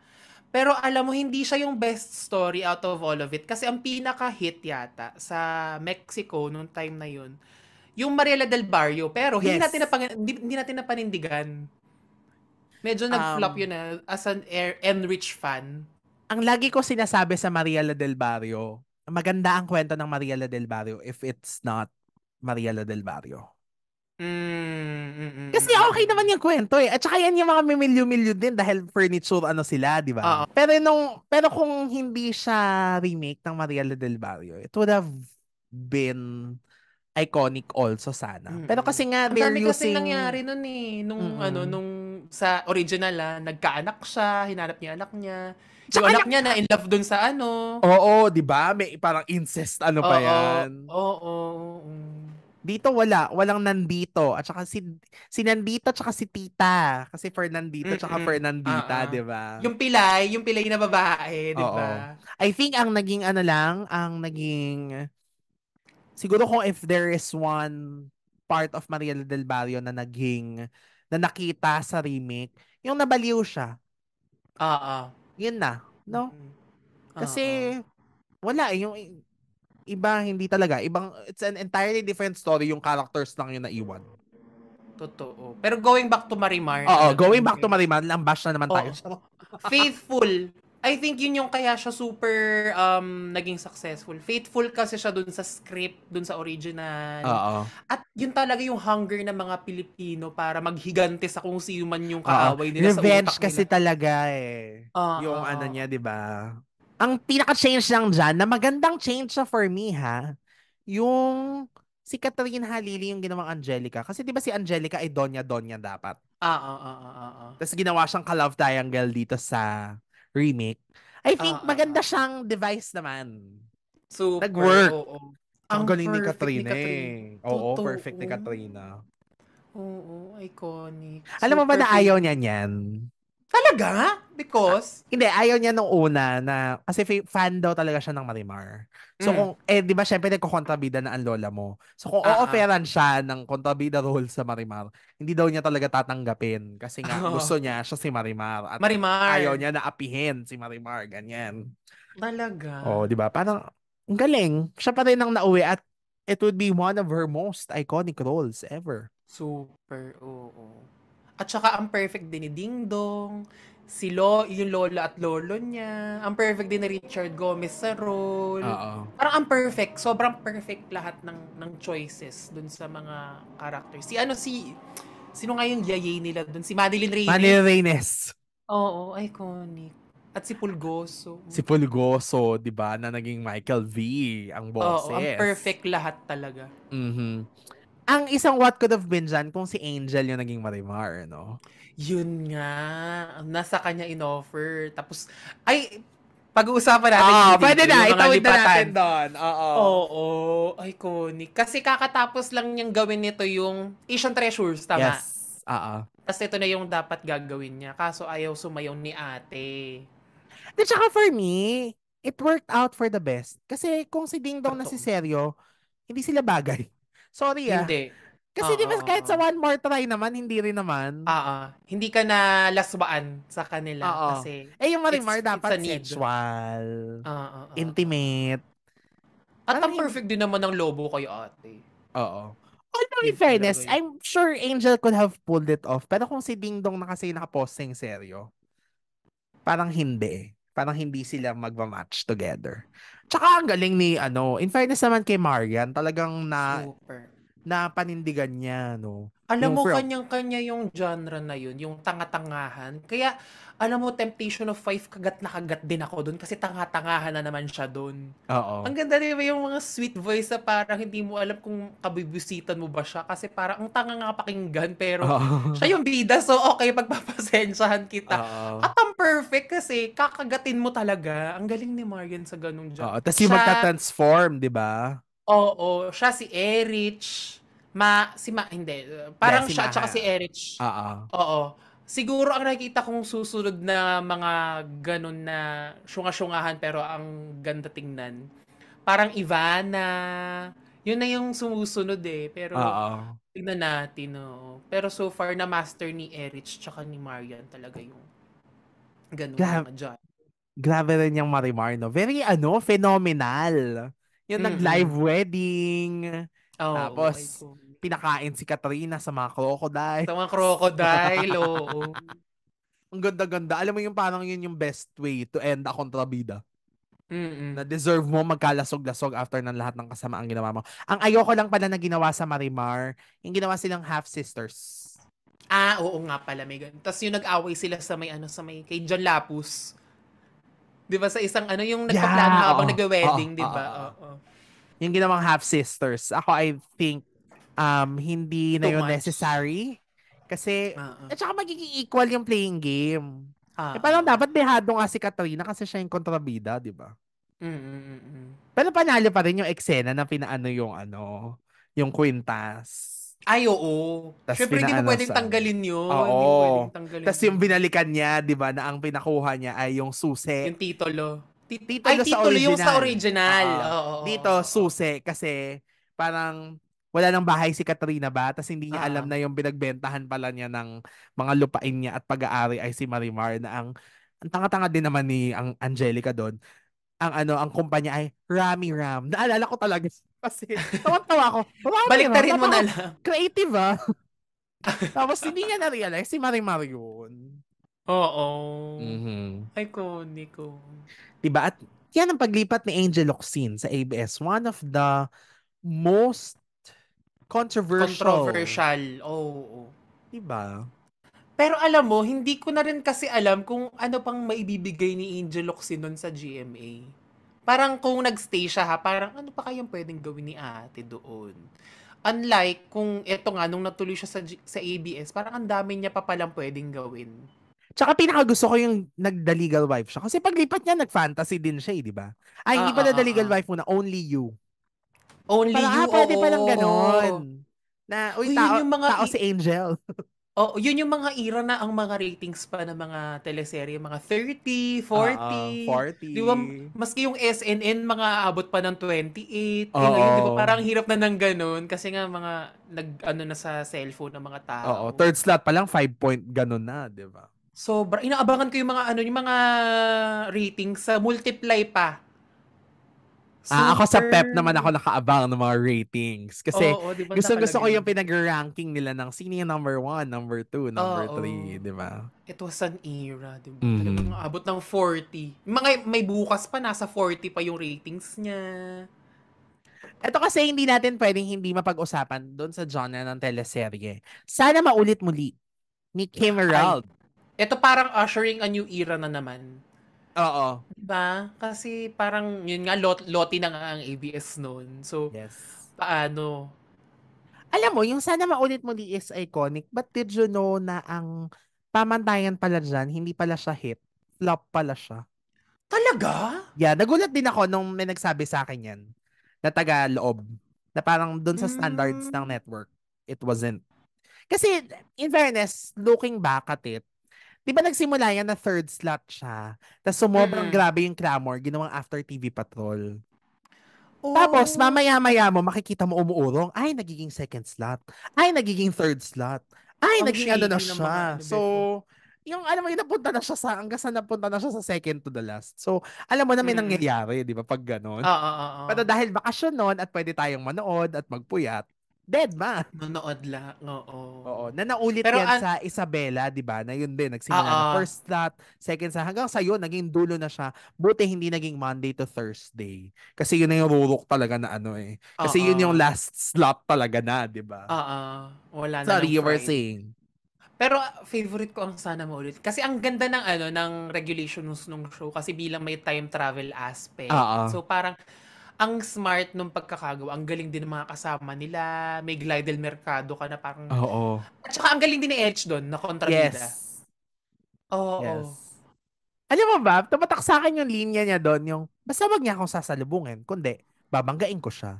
Pero alam mo, hindi siya yung best story out of all of it. Kasi ang pinaka-hit yata sa Mexico noong time na yun, yung Mariela Del Barrio, pero yes. hindi natin napang- hindi, hindi natin napanindigan. Medyo um, nag-flop um, yun na ah, as an air enrich fan. Ang lagi ko sinasabi sa Mariela Del Barrio, maganda ang kwento ng Mariela Del Barrio if it's not Mariela Del Barrio. Mm, mm, mm Kasi mm, mm. okay naman yung kwento eh. At saka yan yung mga mimilyo-milyo din dahil furniture ano sila, di ba? Uh-oh. Pero nung pero kung hindi siya remake ng Mariela Del Barrio, it would have been iconic also sana. Mm-hmm. Pero kasi nga, Ang they're dami using... kasi nangyari nun eh. Nung mm-hmm. ano, nung sa original ah, nagkaanak siya, hinanap niya anak niya. Yung anak niya na in love dun sa ano. Oo, di ba? May parang incest ano oo, pa yan. Oo, oo, oo. Dito wala, walang nandito. At saka si, si nandito at saka si tita. Kasi Fernandito at saka Fernandita, di ba? Yung pilay, yung pilay na babae, di ba? I think ang naging ano lang, ang naging siguro kung if there is one part of Maria del Barrio na naging na nakita sa remake, yung nabaliw siya. Oo. Uh-uh. Yun na, no? Kasi uh-uh. wala eh, yung iba hindi talaga. Ibang it's an entirely different story yung characters lang yung naiwan. Totoo. Pero going back to Marimar. Oo, going back to Marimar, lambash na naman oh. tayo. Faithful. I think yun yung kaya siya super um, naging successful. Faithful kasi siya dun sa script, dun sa original. Oo. At yun talaga yung hunger ng mga Pilipino para maghigante sa kung sino man yung kaaway nila Uh-oh. Revenge sa utak nila. kasi talaga eh. Uh-oh. Yung ano niya, di ba? Ang pinaka-change lang dyan, na magandang change sa for me ha, yung si Catherine Halili yung ginawang Angelica. Kasi di ba si Angelica ay Donya Donya dapat? Ah, oo, oo, oo. Tapos ginawa siyang ka-love triangle dito sa remake. I think uh, maganda ah. siyang device naman. So, Nag-work. Oh, oh. Ang, galing ni Katrina. eh. Katrina. Oo, Totoo. perfect ni Katrina. Oo, iconic. Alam mo ba na ayaw niya niyan? Talaga? Because? Ah, hindi, ayaw niya nung una na, kasi fan daw talaga siya ng Marimar. So mm. kung, eh di ba syempre nagkukontrabida na ang lola mo. So kung uh-huh. Ah, ah. o-offeran siya ng kontrabida role sa Marimar, hindi daw niya talaga tatanggapin. Kasi nga oh. gusto niya siya si Marimar. At Marimar. ayaw niya na apihin si Marimar, ganyan. Talaga? oh, di ba? Parang, ang galing. Siya pa rin ang nauwi at it would be one of her most iconic roles ever. Super, oo. At saka ang perfect din ni Ding Dong, si Lo, yung lola at lolo niya. Ang perfect din ni Richard Gomez sa role. Uh-oh. Parang ang perfect, sobrang perfect lahat ng ng choices dun sa mga characters. Si ano si sino nga yung yayay nila dun? Si Madeline Reyes. Madeline Reyes. Oo, iconic. At si Pulgoso. Si Pulgoso, 'di ba, na naging Michael V ang boses. Oo, ang perfect lahat talaga. Mhm ang isang what could have been dyan kung si Angel yung naging Marimar, no? Yun nga. Nasa kanya in-offer. Tapos, ay, pag-uusapan natin. oh, pwede na. Itawid na natin doon. Oo. Oo. Iconic. Kasi kakatapos lang niyang gawin nito yung Asian Treasures, tama? Yes. Oo. Tapos ito na yung dapat gagawin niya. Kaso ayaw sumayaw ni ate. At saka for me, it worked out for the best. Kasi kung si Ding Dong na si Serio, hindi sila bagay. Sorry ah. Hindi. Kasi uh, di ba kahit sa one more try naman, hindi rin naman. Oo. Hindi ka na laswaan sa kanila uh-oh. kasi Eh yung Marimar it's, dapat it's sexual. Oo. Intimate. At ang perfect din naman ng lobo kay ate. Oo. Although in fairness, I'm sure Angel could have pulled it off. Pero kung si Ding Dong na kasi nakaposting seryo, parang hindi eh. Parang hindi sila magmamatch together. Tsaka ang galing ni ano, in fairness naman kay Marian, talagang na Super na panindigan niya, no? Alam mo, from... kanyang-kanya yung genre na yun, yung tangatangahan. Kaya, alam mo, Temptation of Five, kagat na kagat din ako doon kasi tangatangahan na naman siya doon. Oo. Ang ganda rin yung mga sweet voice na parang hindi mo alam kung kabibusitan mo ba siya kasi parang ang tanga nga pakinggan pero Uh-oh. siya yung bida so okay, pagpapasensyahan kita. Uh-oh. At ang perfect kasi kakagatin mo talaga. Ang galing ni Marian sa ganung job. Oo, tapos yung siya... magta-transform, di ba? Oo, siya si Erich. Ma, si Ma, hindi. Parang yeah, si siya at si Erich. Oo. Oo. Siguro ang nakikita kong susunod na mga ganun na syunga-syungahan pero ang ganda tingnan. Parang Ivana. Yun na yung sumusunod eh. Pero Uh-oh. tignan natin. Oh. Pero so far na master ni Erich tsaka ni Marian talaga yung ganun Gra- na dyan. Grabe rin yung Marimar, no? Very ano, phenomenal. Yung mm-hmm. nag-live wedding. Oh, tapos, oh pinakain si Katrina sa mga crocodile. Sa mga crocodile, oo. Ang ganda-ganda. Alam mo yung parang yun yung best way to end a kontrabida. Mm-mm. Na deserve mo magkalasog-lasog after ng lahat ng kasamaang ginawa mo. Ang ayoko lang pala na ginawa sa Marimar, yung ginawa silang half-sisters. Ah, oo nga pala. May ganun. Tapos yung nag-away sila sa may ano, sa may kay John Lapus. 'Di ba sa isang ano yung nagpa-plano yeah, habang oh, nagwe-wedding, oh, 'di ba? Yung ginawang half sisters. Ako I think um hindi Too na yun much. necessary kasi uh-uh. at saka magiging equal yung playing game. Uh-uh. Eh parang dapat behado nga si Katrina kasi siya yung kontrabida, 'di ba? Mm-mm-mm. Pero panalo pa rin yung eksena na pinaano yung ano, yung kwintas. Ay, oo. Tas Siyempre, hindi mo pwedeng sa... Ano. tanggalin yun. Oo. Hindi pwedeng tanggalin. Tapos yung binalikan niya, di ba, na ang pinakuha niya ay yung susi. Yung titulo. Titulo, ay, sa original. yung sa original. Oo. oo. Dito, susi. Kasi parang wala nang bahay si Katrina ba? Tapos hindi niya uh-huh. alam na yung binagbentahan pala niya ng mga lupain niya at pag-aari ay si Marimar na ang ang tanga-tanga din naman ni ang Angelica doon. Ang ano, ang kumpanya ay Rami Ram. Naalala ko talaga kasi, tawang-tawa ako. Baliktarin mo na lang. Creative ah. Tapos hindi niya na-realize si Marimar yun. Oo. Mm-hmm. Iconic. Oh. Diba? At yan ang paglipat ni Angel Locsin sa ABS. One of the most controversial. Controversial. Oo. Oh, oh. Diba? Pero alam mo, hindi ko na rin kasi alam kung ano pang maibibigay ni Angel Locsin nun sa GMA. Parang kung nagstay siya ha, parang ano pa kayang pwedeng gawin ni ate doon? Unlike kung eto nga, nung natuloy siya sa, sa ABS, parang ang dami niya pa palang pwedeng gawin. Tsaka pinaka gusto ko yung nagdaligal wife siya. Kasi paglipat niya, nag-fantasy din siya eh, di ba? Ay, hindi uh, ah, pa uh, legal uh, ah. wife muna, only you. Only parang, you, ah, pwede oh, palang ganon. Na, uy, Uy tao, yung mga, tao si Angel. Oh, yun yung mga era na ang mga ratings pa ng mga teleserye, mga 30, 40. Uh, 40. Di ba, maski yung SNN, mga aabot pa ng 28. Uh, yun, di parang hirap na ng ganun kasi nga mga nag, ano na sa cellphone ng mga tao. Oo, third slot pa lang, 5 point ganun na, di ba? Sobra. Inaabangan ko yung mga ano, yung mga ratings sa multiply pa. Super... Ah, ako sa PEP naman ako nakaabang ng mga ratings. Kasi oh, oh, diba gusto gusto ko yung pinag-ranking nila ng sino yung number one, number two, number oh, three, oh. di ba? It was an era, di ba? Mm. Talagang mm-hmm. abot ng 40. Mga, may bukas pa, nasa 40 pa yung ratings niya. Ito kasi hindi natin pwedeng hindi mapag-usapan doon sa genre ng teleserye. Sana maulit muli ni Kim Herald. Ito parang ushering a new era na naman. Oo. Diba? Kasi parang yun nga lot loti na nga ang ABS noon. So yes. paano? Alam mo, yung sana maulit muli is iconic, but did you know na ang pamantayan pala dyan, hindi pala siya hit. Flop pala siya. Talaga? Yeah, nagulat din ako nung may nagsabi sa akin yan. Na taga loob. Na parang dun sa standards mm. ng network, it wasn't. Kasi, in fairness, looking back at it, Di ba nagsimula yan na third slot siya? Tapos sumobang mm-hmm. grabe yung clamor, ginawang after TV patrol. Oh. Tapos, mamaya-maya mo, makikita mo umuurong, ay, nagiging second slot. Ay, nagiging third slot. Ay, Ang oh, naging ano na siya. so, yung alam mo, yung napunta na siya sa, hanggang sa napunta na siya sa second to the last. So, alam mo na may mm. nangyayari, di ba, pag ganun. Oo, oh, oo, oh, oo. Oh, Pero dahil bakasyon noon at pwede tayong manood at magpuyat, Dead ma. Nanood lang. Oo. Oo. Na naulit Pero yan an- sa Isabela, di ba? Na yun din. Nagsimula uh-oh. na first slot, second sa hanggang sa yun, naging dulo na siya. Buti hindi naging Monday to Thursday. Kasi yun na yung rurok talaga na ano eh. Kasi uh-oh. yun yung last slot talaga na, di ba? Oo. Wala na. Sorry, you were saying. Pero ah, favorite ko ang sana maulit. Kasi ang ganda ng ano ng regulations nung show kasi bilang may time travel aspect. Uh-oh. So parang ang smart nung pagkakagawa. Ang galing din ng mga kasama nila. May glidel Mercado ka na parang... Oo. At saka ang galing din ni Edge doon na kontrabida. Yes. Oo. Yes. Oo. Alam mo ba, tumatak sa akin yung linya niya doon, yung basta wag niya akong sasalubungin, kundi babanggain ko siya.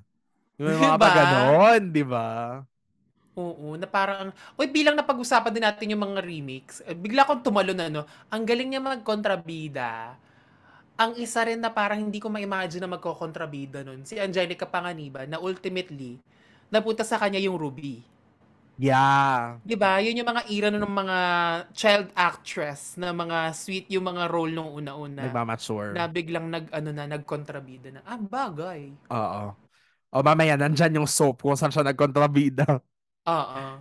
Yung mga diba? ganon, di ba? Oo, na parang, uy, bilang napag-usapan din natin yung mga remix, eh, bigla akong tumalo na, no, ang galing niya mag-kontrabida ang isa rin na parang hindi ko ma-imagine na magkokontrabida nun, si Angelica Panganiba na ultimately napunta sa kanya yung Ruby. Yeah. 'Di ba? 'Yun yung mga era no ng mga child actress na mga sweet yung mga role nung una-una. Nagmamature. Na biglang nag ano na nagkontrabida na. Ah, bagay. Oo. O mamaya nandyan yung soap kung saan siya nagkontrabida. Oo.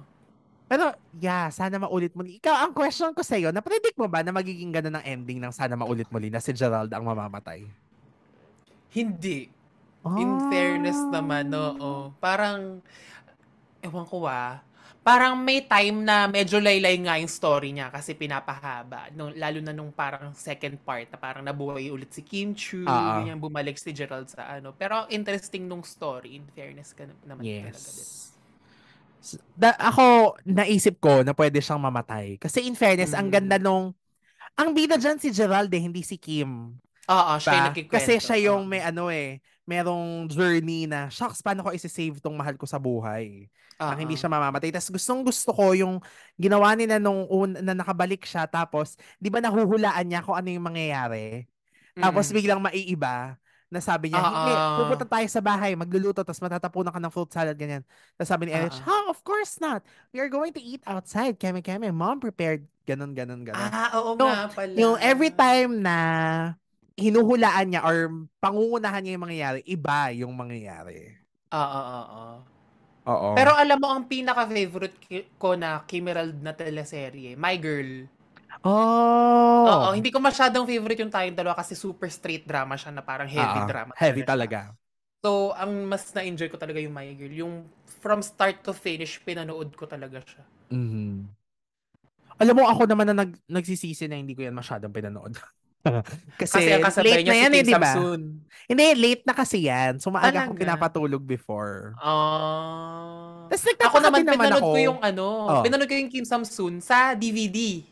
Pero, yeah, sana maulit muli. Ikaw, ang question ko sa'yo, napredict mo ba na magiging ganun ang ending ng sana maulit muli na si Gerald ang mamamatay? Hindi. Oh. In ah. fairness naman, oo. Parang, ewan ko ah, parang may time na medyo laylay nga yung story niya kasi pinapahaba. Nung, lalo na nung parang second part na parang nabuhay ulit si Kim Chu, uh-huh. ganyan bumalik si Gerald sa ano. Pero interesting nung story, in fairness ka naman yes. talaga din da, ako, naisip ko na pwede siyang mamatay. Kasi in fairness, mm. ang hmm. ganda nung, ang bida dyan si Gerald hindi si Kim. Oo, siya diba? yung Kasi siya yung may ano eh, merong journey na, shocks, paano ko isi-save tong mahal ko sa buhay? Uh-huh. Ang hindi siya mamamatay. Tapos gustong gusto ko yung ginawa nila nung un, na nakabalik siya, tapos, di ba nahuhulaan niya kung ano yung mangyayari? Mm-hmm. Tapos mm. biglang maiiba. Nasabi niya, uh-uh. hey, ah, ah. pupunta tayo sa bahay, magluluto, tapos matatapunan ka ng fruit salad, ganyan. Tapos sabi ni Erich, ah, uh-uh. ha, of course not. We are going to eat outside. Keme, keme, mom prepared. ganun, ganun, ganun. Ah, oo so, nga pala. Yung every time na hinuhulaan niya or pangungunahan niya yung mangyayari, iba yung mangyayari. Oo, oo, oo. Oo. Pero alam mo, ang pinaka-favorite ko na Kimerald na teleserye, My Girl. Oh. Oo, hindi ko masyadong favorite yung tayong dalawa kasi super straight drama siya na parang heavy uh, drama. Heavy talaga. So, ang mas na-enjoy ko talaga yung My Girl. Yung from start to finish, pinanood ko talaga siya. Mm-hmm. Alam mo, ako naman na nag, nagsisisi na hindi ko yan masyadong pinanood. kasi, kasi late na yan si eh, di ba? Hindi, late na kasi yan. So, maaga Talaga. akong pinapatulog before. Oh. Uh, Tapos ako naman, naman pinanood ako. ko yung ano, oh. pinanood ko yung Kim Samsoon sa DVD.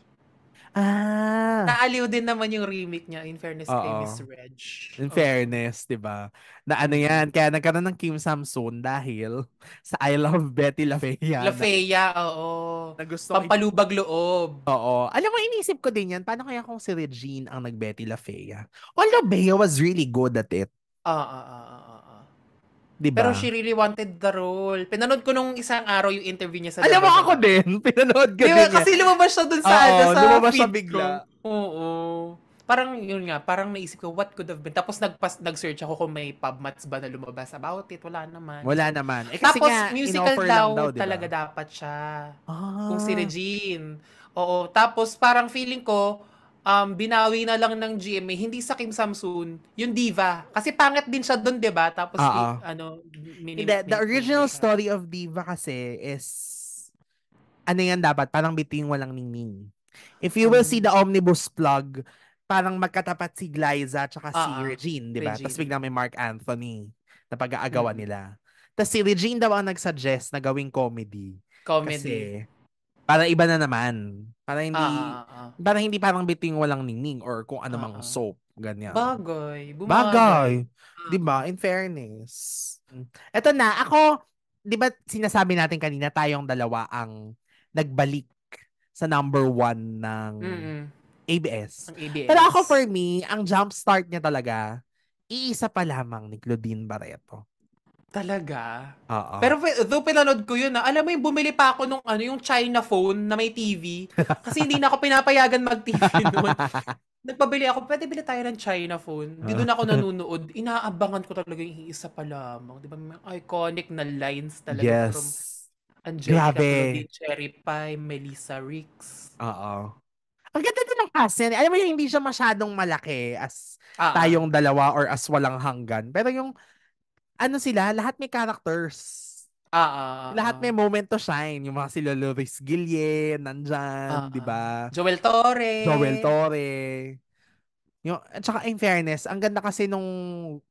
Ah. Naaliw din naman yung remake niya, in fairness Oo. kay Miss Reg. In Oo. fairness, di ba? Na ano yan, kaya nagkaroon ng Kim Samson dahil sa I Love Betty LaFeya. Lafeya, oo. Na gusto ko- Pampalubag loob. Oo. Alam mo, inisip ko din yan, paano kaya kung si Regine ang nag-Betty LaFeya? Although Bea was really good at it. Oo, oo, oo. oo. 'di ba? Pero she really wanted the role. Pinanood ko nung isang araw yung interview niya sa Alam mo ako din, pinanood ko diba, din. Kasi lumabas siya dun sa Oo, ano, sa lumabas siya bigla. Oo. Parang yun nga, parang naisip ko what could have been. Tapos nagpas nag-search ako kung may PubMats ba na lumabas about it. Wala naman. Wala naman. Eh, kasi Tapos nga, musical daw, daw diba? talaga dapat siya. Ah. Kung si ah. Regine. Oo, tapos parang feeling ko um, binawi na lang ng GMA, hindi sa Kim Samsoon, yung Diva. Kasi pangit din siya doon, di ba? Tapos, Uh-oh. Ah, i- ah. ano, mini- the, the original mini- story of Diva kasi is, ano yan dapat, parang biting walang ningning. If you will um, see the mm. omnibus plug, parang magkatapat si Glyza at uh si ah, Regine, di ba? Tapos biglang may Mark Anthony na pag-aagawan mm-hmm. nila. Tapos si Regine daw ang nagsuggest na gawing comedy. Comedy. Kasi, para iba na naman. Para ah, hindi ah, ah, ah. para hindi parang biting walang ningning or kung ano mang ah, soap ganyan. Bagay. Bumagay. Bagay. Ah. 'Di ba? In fairness. Ito na ako, 'di ba sinasabi natin kanina tayong dalawa ang nagbalik sa number one ng ABS. Ang ABS. Pero ako for me, ang jump start niya talaga iisa pa lamang ni Claudine Barreto. Talaga? Oo. Pero though pinanood ko yun, ah. alam mo yung bumili pa ako nung ano, yung China phone na may TV. Kasi hindi na ako pinapayagan mag-TV noon. Nagpabili ako, pwede bili tayo ng China phone. Hindi doon ako ah. nanonood. Inaabangan ko talaga yung isa pa lamang. Di ba? May iconic na lines talaga. Yes. From Angelica Grabe. Melody, Cherry Pie, Melissa Ricks. Oo. Ang ganda din ng cast Alam mo yung hindi siya masyadong malaki as Ah. tayong dalawa or as walang hanggan. Pero yung ano sila, lahat may characters. Ah, ah, ah Lahat ah. may moment to shine. Yung mga sila Luis Guillen, nandyan, ah, di ah, ba? Joel Torre. Joel Torre. Yung, at saka in fairness, ang ganda kasi nung,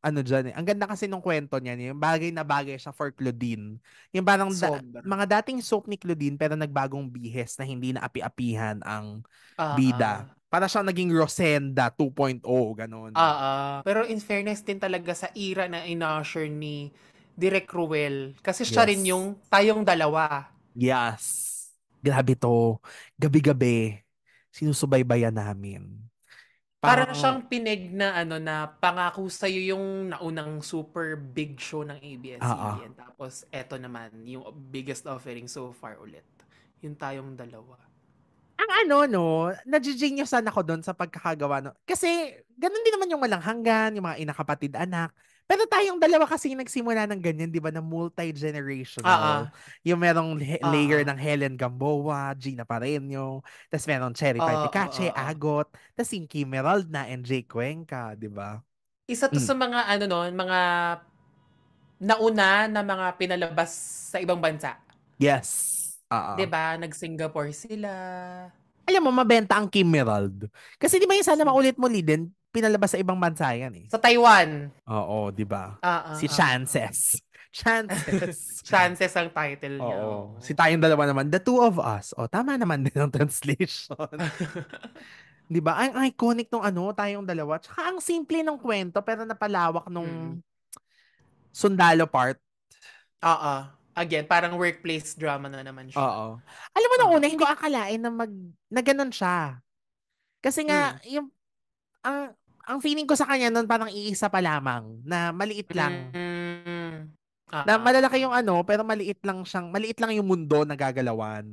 ano dyan eh, ang ganda kasi nung kwento niya, yung bagay na bagay siya for Claudine. Yung parang da- mga dating soap ni Claudine pero nagbagong bihes na hindi na api-apihan ang ah, bida para siya naging Rosenda 2.0, ganun. Ah, ah, pero in fairness din talaga sa era na inusher ni Direk Ruel, kasi siya yes. rin yung tayong dalawa. Yes. Grabe to. Gabi-gabi, sinusubaybayan namin. Parang, Parang siyang pinig na ano na pangako sa'yo yung naunang super big show ng ABS-CBN. Ah, ah. Tapos eto naman yung biggest offering so far ulit. Yung tayong dalawa ang ano no, nagigeniusan ako doon sa pagkakagawa no. Kasi ganun din naman yung walang hanggan, yung mga inakapatid anak. Pero tayong dalawa kasi nagsimula ng ganyan, 'di ba, na multi-generational. Uh-uh. Yung merong he- uh-uh. Ah, layer ng Helen Gamboa, Gina Pareño, tapos merong Cherry uh-uh. Picache, uh-uh. Agot, tapos yung Kimerald na and Jay Cuenca, 'di ba? Isa to mm. sa mga ano no, mga nauna na mga pinalabas sa ibang bansa. Yes. Oo. Ah, ah. 'Di ba? Nag-Singapore sila. Alam mo, mabenta ang Kimerald. Kasi di ba yung sana maulit mo, din pinalabas sa ibang bansa yan eh. Sa Taiwan. Oo, di ba? Uh, uh, si Chances. Uh. Chances. Chances ang title niya. Oo. Si tayong dalawa naman, The Two of Us. O, tama naman din ang translation. di ba? Ang iconic nung ano, tayong dalawa. Tsaka ang simple ng kwento, pero napalawak nung mm. sundalo part. Oo again, parang workplace drama na naman siya. Oo. Alam mo, na una, hindi ko akalain na mag, na ganun siya. Kasi nga, mm. yung, ang, ang feeling ko sa kanya noon parang iisa pa lamang na maliit lang. mm Uh-huh. Na malalaki yung ano, pero maliit lang siyang, maliit lang yung mundo na gagalawan.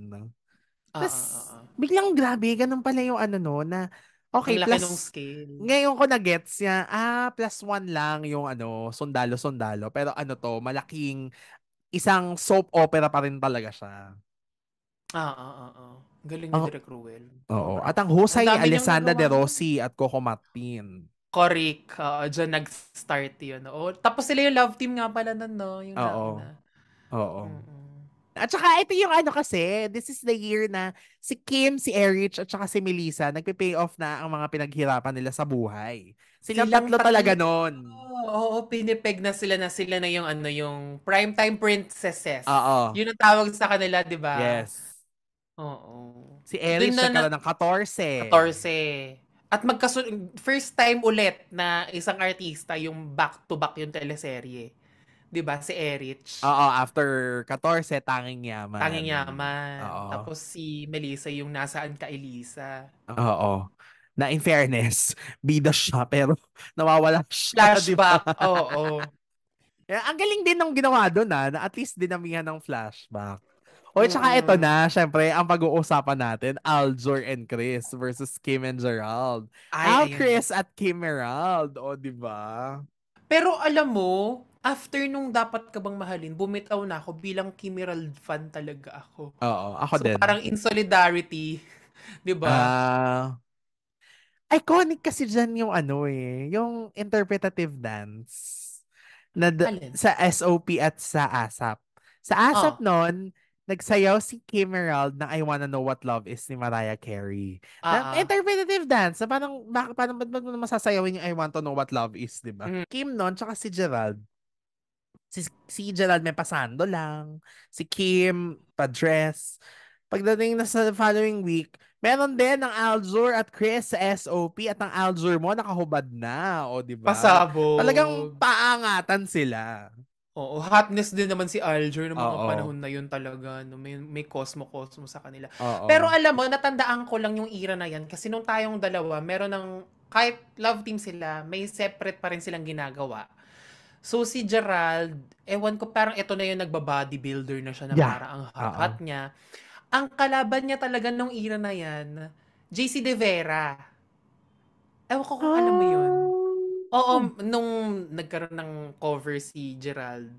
Tapos, uh-huh. biglang grabe, ganun pala yung ano no, na Okay, Ang plus, scale. Ngayon ko na-gets niya, ah, plus one lang yung ano, sundalo-sundalo. Pero ano to, malaking isang soap opera pa rin talaga siya. Ah, ah, ah, ah. Galing ni Direk Ruel. Oo. At ang husay ni Alessandra De Rossi at Coco Martin. Correct. Uh, Diyan nag-start yun. Oo. Tapos sila yung love team nga pala nun, no? Yung Oo. Oo. Mm-hmm. At saka ito yung ano kasi, this is the year na si Kim, si Erich, at saka si Melissa, nagpe-pay off na ang mga pinaghirapan nila sa buhay. Sila Silang tatlo talaga noon. Oo, oh, oh, pinipeg na sila na sila na yung ano yung primetime princesses. Oo. Yun ang tawag sa kanila, di ba? Yes. Oo. Si Erich na, nagkaroon ng 14. 14. At magkasun first time ulit na isang artista yung back-to-back yung teleserye. 'di ba, si Erich. Oo, after 14 tanging yaman. Tanging yaman. Oo. Tapos si Melissa yung nasaan ka Elisa. Oo. Na in fairness, bida siya pero nawawala siya. Flashback. Diba? Oo. Yeah, ang galing din ng ginawa doon ah, na at least dinamihan ng flashback. O, mm. tsaka ito na, syempre, ang pag-uusapan natin, Aljor and Chris versus Kim and Gerald. Ay, Al Chris at Kim Gerald, o, di ba? Pero alam mo, after nung dapat ka bang mahalin, bumitaw na ako bilang Kimerald fan talaga ako. Oo, ako so, din. parang in solidarity, di ba? Uh, iconic kasi dyan yung ano eh, yung interpretative dance na d- sa SOP at sa ASAP. Sa ASAP oh. noon, nagsayaw si Kimerald na I Wanna Know What Love Is ni Mariah Carey. Uh-huh. Interpretative dance. Na parang, bak, parang ba't ba masasayawin yung I Want to Know What Love Is, di ba? Mm. Kim noon, tsaka si Gerald, Si, si Gerald may pasando lang. Si Kim, pa-dress. Pagdating na sa following week, meron din ang Alzor at Chris sa SOP at ang Alzor mo nakahubad na. O, di ba? Pasabog. Talagang paangatan sila. Oo, hotness din naman si Alger noong mga Oo. panahon na yun talaga. No? May, may cosmo-cosmo sa kanila. Oo. Pero alam mo, natandaan ko lang yung era na yan kasi nung tayong dalawa, meron ng, kahit love team sila, may separate pa rin silang ginagawa. So si Gerald, ewan ko parang ito na yung nagba-bodybuilder na siya na yeah. parang ang hot-hot niya. Ang kalaban niya talaga nung era na yan, JC De Vera. Ewan ko kung oh. alam mo yun. Oo, oh. nung nagkaroon ng cover si Gerald,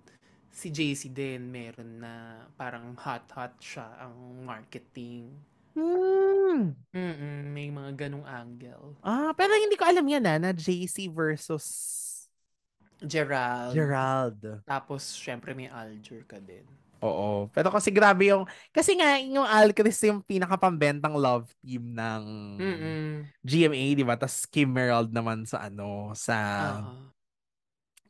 si JC din meron na parang hot-hot siya ang marketing. Mm. Mm-mm, may mga ganong angle. Ah, pero hindi ko alam yan ah, na JC versus Gerald. Gerald. Tapos, syempre may Aljur ka din. Oo. Pero kasi grabe yung... Kasi nga, yung Alcris yung pinakapambentang love team ng Mm-mm. GMA, di ba? Tapos Kim Merald naman sa ano, sa uh-huh.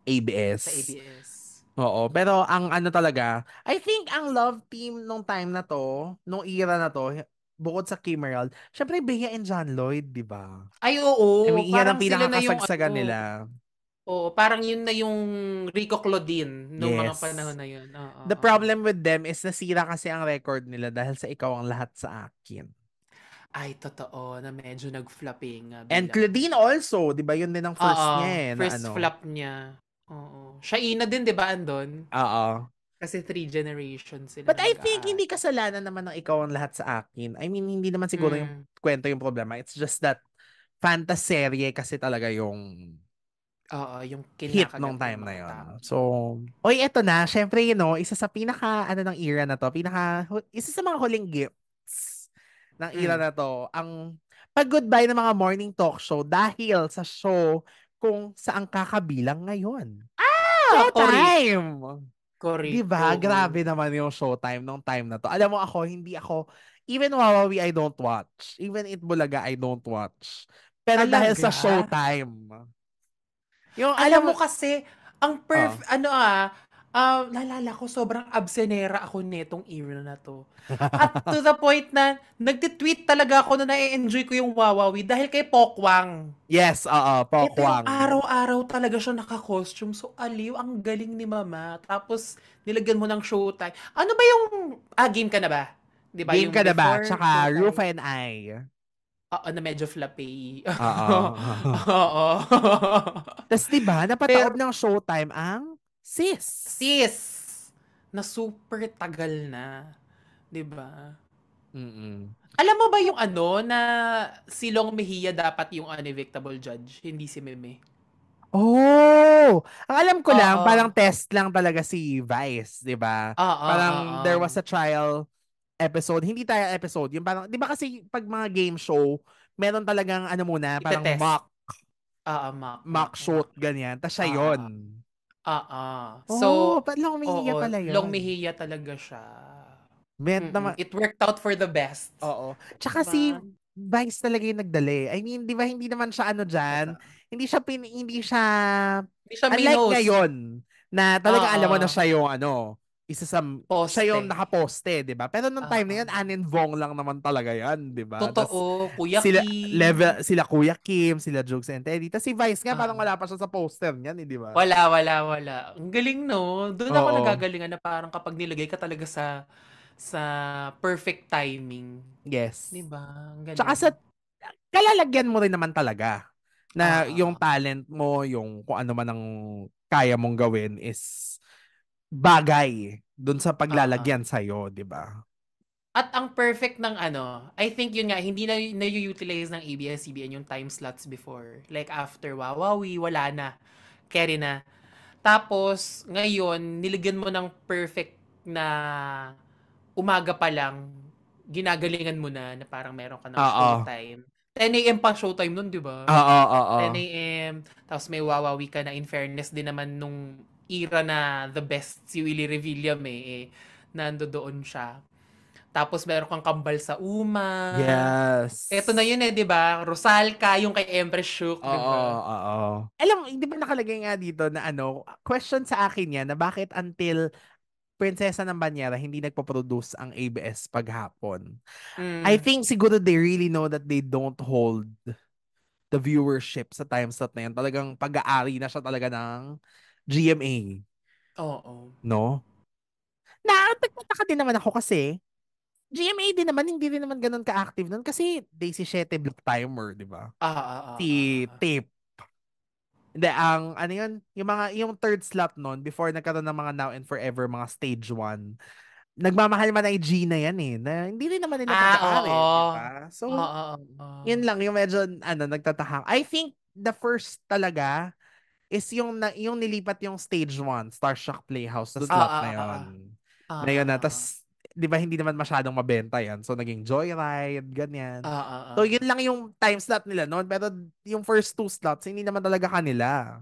ABS. Sa ABS. Oo. Pero ang ano talaga, I think ang love team nung time na to, nung era na to, bukod sa Kim Merald, syempre Bea and John Lloyd, di ba? Ay, oo. I mean, yan ang pinakakasagsagan ano. nila. Oo, parang yun na yung Rico Claudine noong yes. mga panahon na yun. Oo, The oo. problem with them is nasira kasi ang record nila dahil sa ikaw ang lahat sa akin. Ay, totoo na medyo nag-flopping. Uh, ah, And Claudine also, di ba yun din ang first oo, niya eh. First na, ano. flop niya. Oo. Siya ina din, di ba, andon? Oo. Kasi three generations sila. But I think hindi kasalanan naman ng ikaw ang lahat sa akin. I mean, hindi naman siguro mm. yung kwento yung problema. It's just that fantasy serye kasi talaga yung Oo, yung hit nung time na yon. So, oy, eto na. syempre, you know, isa sa pinaka, ano ng era na to, pinaka, isa sa mga huling gifts ng era mm. na to, ang pag-goodbye ng mga morning talk show dahil sa show kung saan kakabilang ngayon. Ah! Showtime! Correct. Diba? Oh. Grabe naman yung showtime nung time na to. Alam mo ako, hindi ako, even Wawawi, I don't watch. Even It Itbulaga, I don't watch. Pero Talaga? dahil sa showtime yung alam, alam mo kasi, ang perf, oh. ano ah, um, ah, lalala ko, sobrang absenera ako netong era na to. At to the point na, nagtitweet talaga ako na nai-enjoy ko yung Wawawi dahil kay Pokwang. Yes, oo, Pokwang. Ito, araw-araw talaga siya naka-costume. So, aliw, ang galing ni Mama. Tapos, nilagyan mo ng showtime. Ano ba yung, ah, game ka na ba? Diba, game ka na ba? Tsaka, Roof and I. Oo, na medyo flappy. Oo. Oo. Tapos diba, napataob Pero, ng showtime ang sis. Sis! Na super tagal na. Diba? Mm-mm. Alam mo ba yung ano na si Long Mejia dapat yung unevictable judge, hindi si Meme? Oh! Ang alam ko Uh-oh. lang, parang test lang talaga si Vice, di ba? Parang uh-oh. there was a trial episode, hindi tayo episode, yung parang, di ba kasi pag mga game show, meron talagang ano muna, parang Itetest. mock. Ah, uh, mock. Mock shoot, ganyan. Tapos siya uh, yun. Ah, ah. So, oh, long mihiya oh, pala yun. Long mihiya talaga siya. Meant naman. It worked out for the best. Oo. Tsaka diba? si Vice talaga yung nagdali. I mean, di ba, hindi naman siya ano dyan. Hindi siya, pin, hindi siya, hindi siya unlike ngayon, na talaga uh alam mo na siya yung ano, isa sa Poste. siya yung nakaposte, 'di ba? Pero nung time uh, na 'yan, ah. Anin Vong lang naman talaga 'yan, 'di ba? Totoo, Tas, Kuya sila, Kim. Level, sila Kuya Kim, sila Jokes and Teddy. Tapos si Vice nga uh, parang wala pa siya sa poster niyan, eh, 'di ba? Wala, wala, wala. Ang galing no. Doon ako nagagalingan na parang kapag nilagay ka talaga sa sa perfect timing. Yes. 'Di ba? Ang galing. Tsaka sa kalalagyan mo rin naman talaga na uh, yung talent mo, yung kung ano man ang kaya mong gawin is bagay doon sa ah, ah. paglalagyan uh-huh. sa'yo, di ba? At ang perfect ng ano, I think yun nga, hindi na na-utilize ng ABS-CBN yung time slots before. Like after Wawawi, wala na. Carry na. Tapos, ngayon, niligyan mo ng perfect na umaga pa lang, ginagalingan mo na na parang meron ka ng Uh-oh. Ah, showtime. 10 a.m. pa showtime nun, di ba? Oo, oo, oo. 10 a.m. Tapos may wawawi ka na in fairness din naman nung era na the best si Willie Revillam eh, eh nando doon siya. Tapos meron kang kambal sa Uma. Yes. Ito na yun eh, di ba? Rosalca, yung kay Empress Shook. Oo, diba? oo. Alam hindi ba nakalagay nga dito na ano, question sa akin yan na bakit until Prinsesa ng Banyera hindi nagpo-produce ang ABS paghapon. Mm. I think siguro they really know that they don't hold the viewership sa time slot na yun. Talagang pag-aari na siya talaga ng GMA. Oo. No? Naapekta ka din naman ako kasi GMA din naman, hindi din naman ganun ka-active nun kasi day si Shete Block Timer, di ba? Ah, ah, ah, ah. Si ah, Tape. Hindi, ang ano yun, yung mga, yung third slot nun, before nagkaroon ng mga Now and Forever, mga stage one, nagmamahal man ay Gina yan eh. Na, hindi rin naman nila ah, oh, eh, diba? So, oh, oh, oh. yun lang yung medyo, ano, nagtataka. I think the first talaga is yung, na, yung nilipat yung stage 1, Starshock Playhouse, sa slot ah, na ah, ah, yon. Ah, ah, na yun na. Tapos, di ba hindi naman masyadong mabenta yan. So, naging Joyride, ganyan. Ah, ah, ah. So, yun lang yung time slot nila noon. Pero yung first two slots, hindi naman talaga kanila.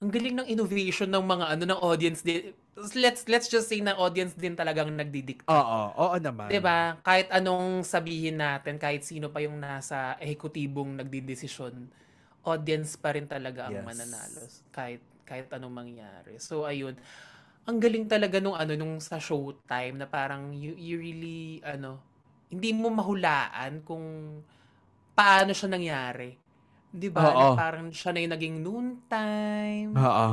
Ang galing ng innovation ng mga ano ng audience din. Let's let's just say na audience din talagang nagdidikta. Oo, oo naman. 'Di ba? Kahit anong sabihin natin, kahit sino pa yung nasa ehekutibong nagdedesisyon audience pa rin talaga ang yes. mananalo kahit kahit anong mangyari. So ayun, ang galing talaga nung ano nung sa Showtime na parang you, you really ano hindi mo mahulaan kung paano siya nangyari. 'Di ba? Na parang siya na 'yung naging noon time. Oo.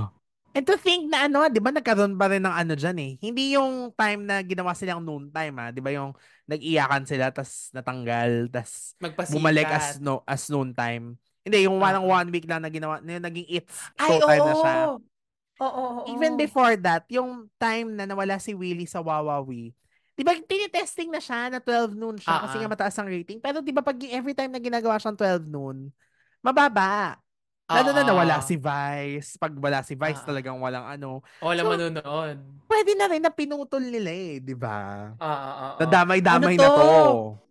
And to think na ano, 'di ba nagkaroon pa rin ng ano diyan eh. Hindi 'yung time na ginawa silang noon time, ah. 'di ba 'yung nag-iyakan sila tas natanggal tas Magpasikat. bumalik as no as noontime. Hindi, yung one, ah. one week lang na ginawa, na naging it's showtime oo. na siya. Oo, oo, oo. Even before that, yung time na nawala si Willie sa Wawawi, Di ba, tinitesting na siya na 12 noon siya uh-huh. kasi ah, nga ah. mataas ang rating. Pero di ba, pag every time na ginagawa siyang 12 noon, mababa. Lalo uh-huh. na nawala si Vice. Pag wala si Vice, uh-huh. talagang walang ano. Oh, wala so, manunood. Pwede na rin na pinutol nila eh, di ba? Oo, uh-huh. Nadamay-damay ano to? na to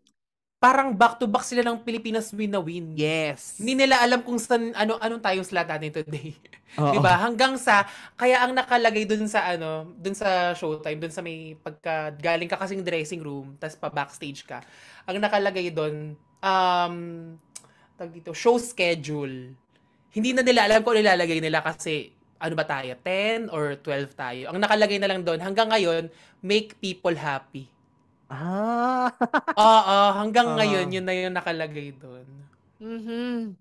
parang back-to-back sila ng Pilipinas win na win. Yes. Hindi nila alam kung saan, ano, anong tayong slot natin today. Oh, ba? Oh. Hanggang sa, kaya ang nakalagay dun sa, ano, dun sa showtime, dun sa may pagka, galing ka kasing dressing room, tas pa backstage ka, ang nakalagay dun, um, tag dito, show schedule. Hindi na nila alam kung ano ilalagay nila kasi ano ba tayo, 10 or 12 tayo. Ang nakalagay na lang doon, hanggang ngayon, make people happy. Ah. Oo, hanggang Oo. Ah. ngayon yun na yung nakalagay doon. Mhm.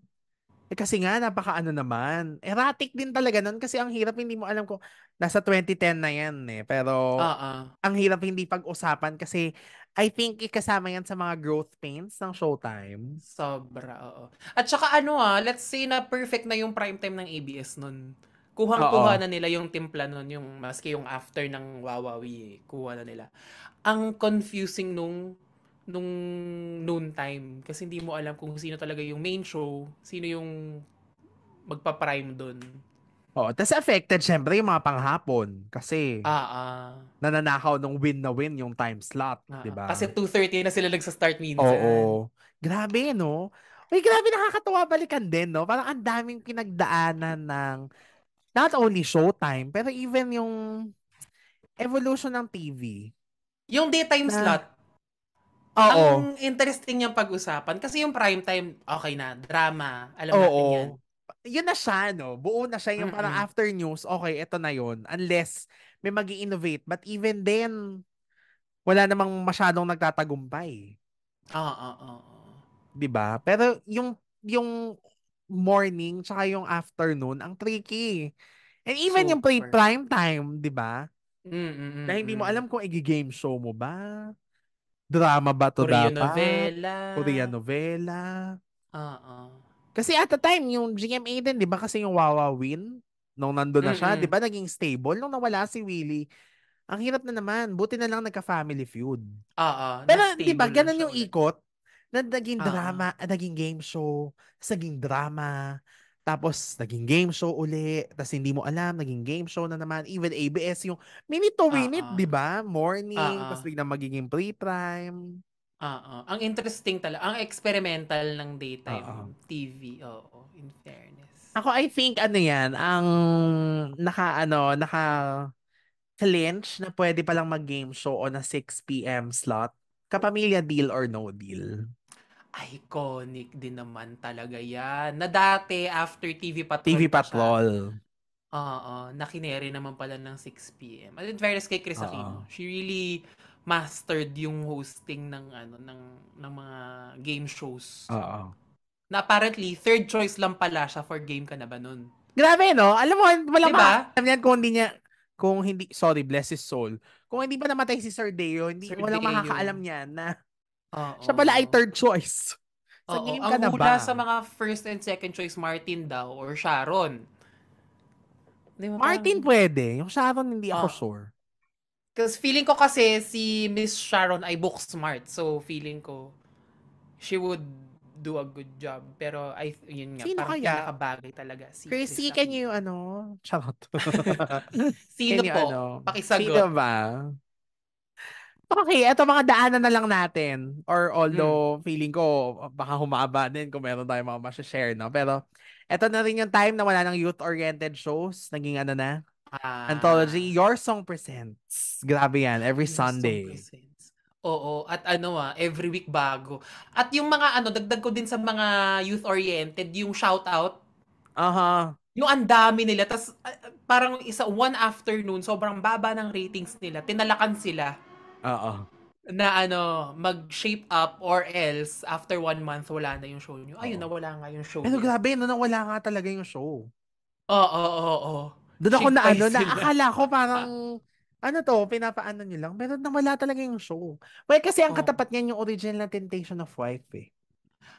Eh, kasi nga, napaka-ano naman. Erratic din talaga nun kasi ang hirap hindi mo alam ko. nasa 2010 na yan eh. Pero Oo. ang hirap hindi pag-usapan kasi I think ikasama yan sa mga growth pains ng Showtime. Sobra, oo. At saka ano ah, let's say na perfect na yung prime time ng ABS nun. Kuhang-kuha na nila yung timpla nun, yung maski yung after ng Wawawi, kuha na nila. Ang confusing nung nung noon time kasi hindi mo alam kung sino talaga yung main show, sino yung magpa-prime doon. Oh, tas affected syempre yung mga panghapon kasi ah, ah. nananakaw nung win na win yung time slot, ah, 'di ba? Kasi 2:30 na sila nagsa-start minsan. Oo. Oh, oh. Grabe no. Ay, grabe nakakatawa balikan din, no? Parang ang daming pinagdaanan ng not only Showtime, pero even yung evolution ng TV. Yung daytime na, slot. Oo. Ang interesting yung pag-usapan. Kasi yung prime time, okay na, drama. Alam oo, natin yan. Yun na siya, no? Buo na siya. Yung Mm-mm. parang after news, okay, ito na yun. Unless may mag innovate But even then, wala namang masyadong nagtatagumpay. Oo, oo, oo. Diba? Pero yung yung morning tsaka yung afternoon ang tricky. And even Super. yung pre prime time, 'di ba? mm mm Na hindi mo alam mm. kung i-game show mo ba? Drama ba to Korean dapat? novela. Korean novela. Oo. Kasi at the time, yung GMA din, di ba kasi yung Wawa Win, nung nandoon na siya, di mm, mm. ba naging stable? Nung nawala si Willie, ang hirap na naman. Buti na lang nagka-family feud. Oo. Pero di ba, ganun yung ikot na naging drama, uh-huh. naging game show, naging drama, tapos naging game show uli, tapos hindi mo alam, naging game show na naman, even ABS yung minute to minute, uh-huh. 'di ba? Morning, uh-huh. tapos biglang magiging pre-prime. Oo. Ang interesting talaga, ang experimental ng daytime Uh-oh. TV. Oo, in fairness. Ako I think ano 'yan, ang naka ano, naka clinch na pwede palang mag game show on a 6 p.m. slot. Kapamilya deal or no deal iconic din naman talaga yan. Na dati, after TV Patrol. TV Patrol. Oo, uh, uh, nakinere naman pala ng 6pm. At in fairness kay Chris Aquino, she really mastered yung hosting ng ano ng ng mga game shows. Oo. Na apparently third choice lang pala siya for game ka na ba nun? Grabe no. Alam mo wala diba? alam niyan kung hindi niya kung hindi sorry bless his soul. Kung hindi pa namatay si Sir Deo, hindi Sir walang Deo. makakaalam niyan na Uh-oh. Siya pala ay third choice. Sa Uh-oh. game ka ang na ba? sa mga first and second choice, Martin daw or Sharon. Martin parang... pwede. Yung Sharon, hindi ako Uh-oh. Ah. sure. Kasi feeling ko kasi si Miss Sharon ay book smart. So feeling ko she would do a good job. Pero I yun nga, Sino parang kaya? pinakabagay talaga. Si Chrissy, can you ano? Charot. Sino po? Ano? Pakisagot. Sino ba? Okay, eto mga daanan na lang natin. Or although hmm. feeling ko baka humaba din kung meron tayong mga share no? Pero eto na rin yung time na wala ng youth-oriented shows. Naging ano na? Ah. Anthology, Your Song Presents. Grabe yan, every Your Sunday. Oo, at ano ah, every week bago. At yung mga ano, dagdag ko din sa mga youth-oriented, yung shout-out. Aha. Uh-huh. Yung ang dami nila. Tapos uh, ah, ah, parang isa, one afternoon, sobrang baba ng ratings nila. Tinalakan sila Oo. Na ano, mag-shape up or else after one month wala na yung show nyo. Ayun, oh. nawala nga yung show. Ano grabe, no, nawala nga talaga yung show. Oo, oo, oo. Doon ako na ano, na akala ko parang ano to, pinapaano nyo lang. Pero nawala talaga yung show. Well, kasi ang oh. katapat niyan yung original na Temptation of Wife eh.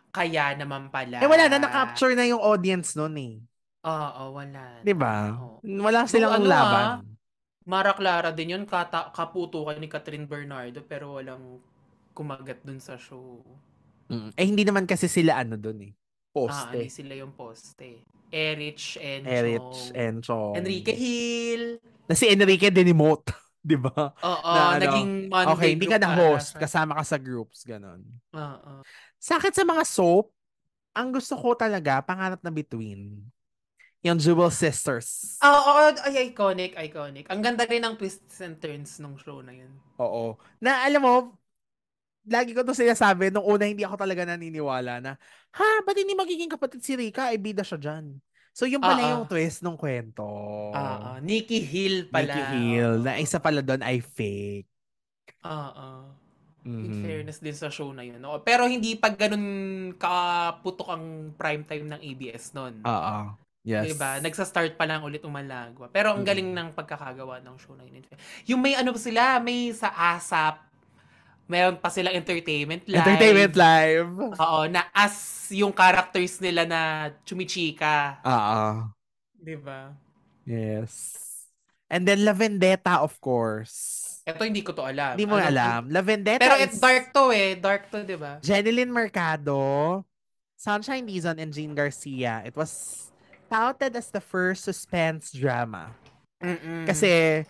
Kaya naman pala. Eh wala na, na-capture na yung audience noon eh. Oo, oh, oh, wala. Di ba? Oh. Wala silang so, ano, laban. Ah, Mara Clara din yun, kata, kaputo kay ni Catherine Bernardo pero walang kumagat dun sa show. Mm. Eh hindi naman kasi sila ano dun eh. Poste. Ah, hindi sila yung poste. Erich Encho. Erich Encho. Enrique Hill. Na si Enrique dinimote. 'di ba? Oo, na, ano, naging Monday Okay, hindi ka na host, para. kasama ka sa groups, ganun. Oo. Sa akin sa mga soap, ang gusto ko talaga pangarap na between yung Jewel Sisters. Ah, oo, oh, oh, ay, iconic, iconic. Ang ganda rin ng twists and turns nung show na yun. Oo. Na alam mo, lagi ko to sinasabi, nung una hindi ako talaga naniniwala na, ha, ba't hindi magiging kapatid si Rika? Ay, bida siya dyan. So, yung pala uh-uh. yung twist ng kwento. Oo. Nikki Hill pala. Nikki Hill. Na isa pala doon ay fake. Oo. Mm-hmm. In fairness din sa show na yun. No? Pero hindi pag ganun kaputok ang prime time ng ABS noon. Oo. Yes. Diba? Nagsa-start pa lang ulit umalagwa. Pero ang galing mm-hmm. ng pagkakagawa ng show na yun. Yung may ano sila, may sa ASAP, meron pa silang entertainment live. Entertainment live. Oo, na as yung characters nila na chumichika. Oo. Di ba? Yes. And then La Vendetta, of course. Ito hindi ko to alam. Hindi mo ano, alam. La Vendetta Pero it's is... dark to eh. Dark to, di ba? Jeneline Mercado, Sunshine Dizon, and Jean Garcia. It was touted as the first suspense drama. Mm-mm. Kasi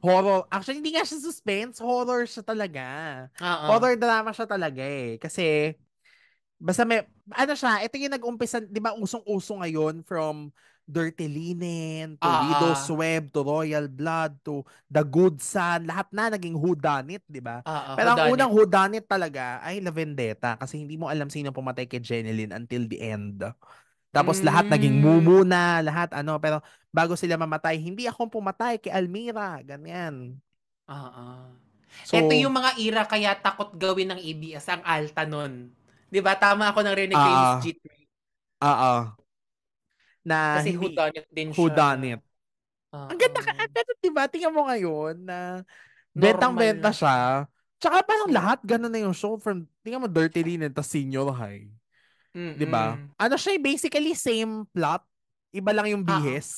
horror. Actually, hindi nga siya suspense. Horror siya talaga. Uh-oh. Horror drama siya talaga eh. Kasi, basta may, ano siya, ito yung nag-umpisa, di ba, usong-uso ngayon from Dirty Linen, to uh-huh. Widow's Web, to Royal Blood, to The Good Son, lahat na naging whodunit, di ba? Uh-huh. Pero ang unang whodunit talaga ay La Vendetta kasi hindi mo alam sino pumatay kay Jenilyn until the end. Tapos mm. lahat naging hmm. mumu na, lahat ano, pero bago sila mamatay, hindi ako pumatay kay Almira, ganyan. Oo. So, Ito yung mga ira kaya takot gawin ng ABS ang alta nun. 'Di ba? Tama ako nang rinig kay Miss Jit. Oo. Na kasi who done it din siya. Who done it. Uh-oh. Ang ganda ka, ang ah, ganda, 'di ba? Tingnan mo ngayon na betang-benta siya. Tsaka parang lahat ganun na yung show from, tingnan mo, Dirty Linen, tas Senior High mm 'Di ba? Ano siya, eh, basically same plot, iba lang yung ah, ah. bihis.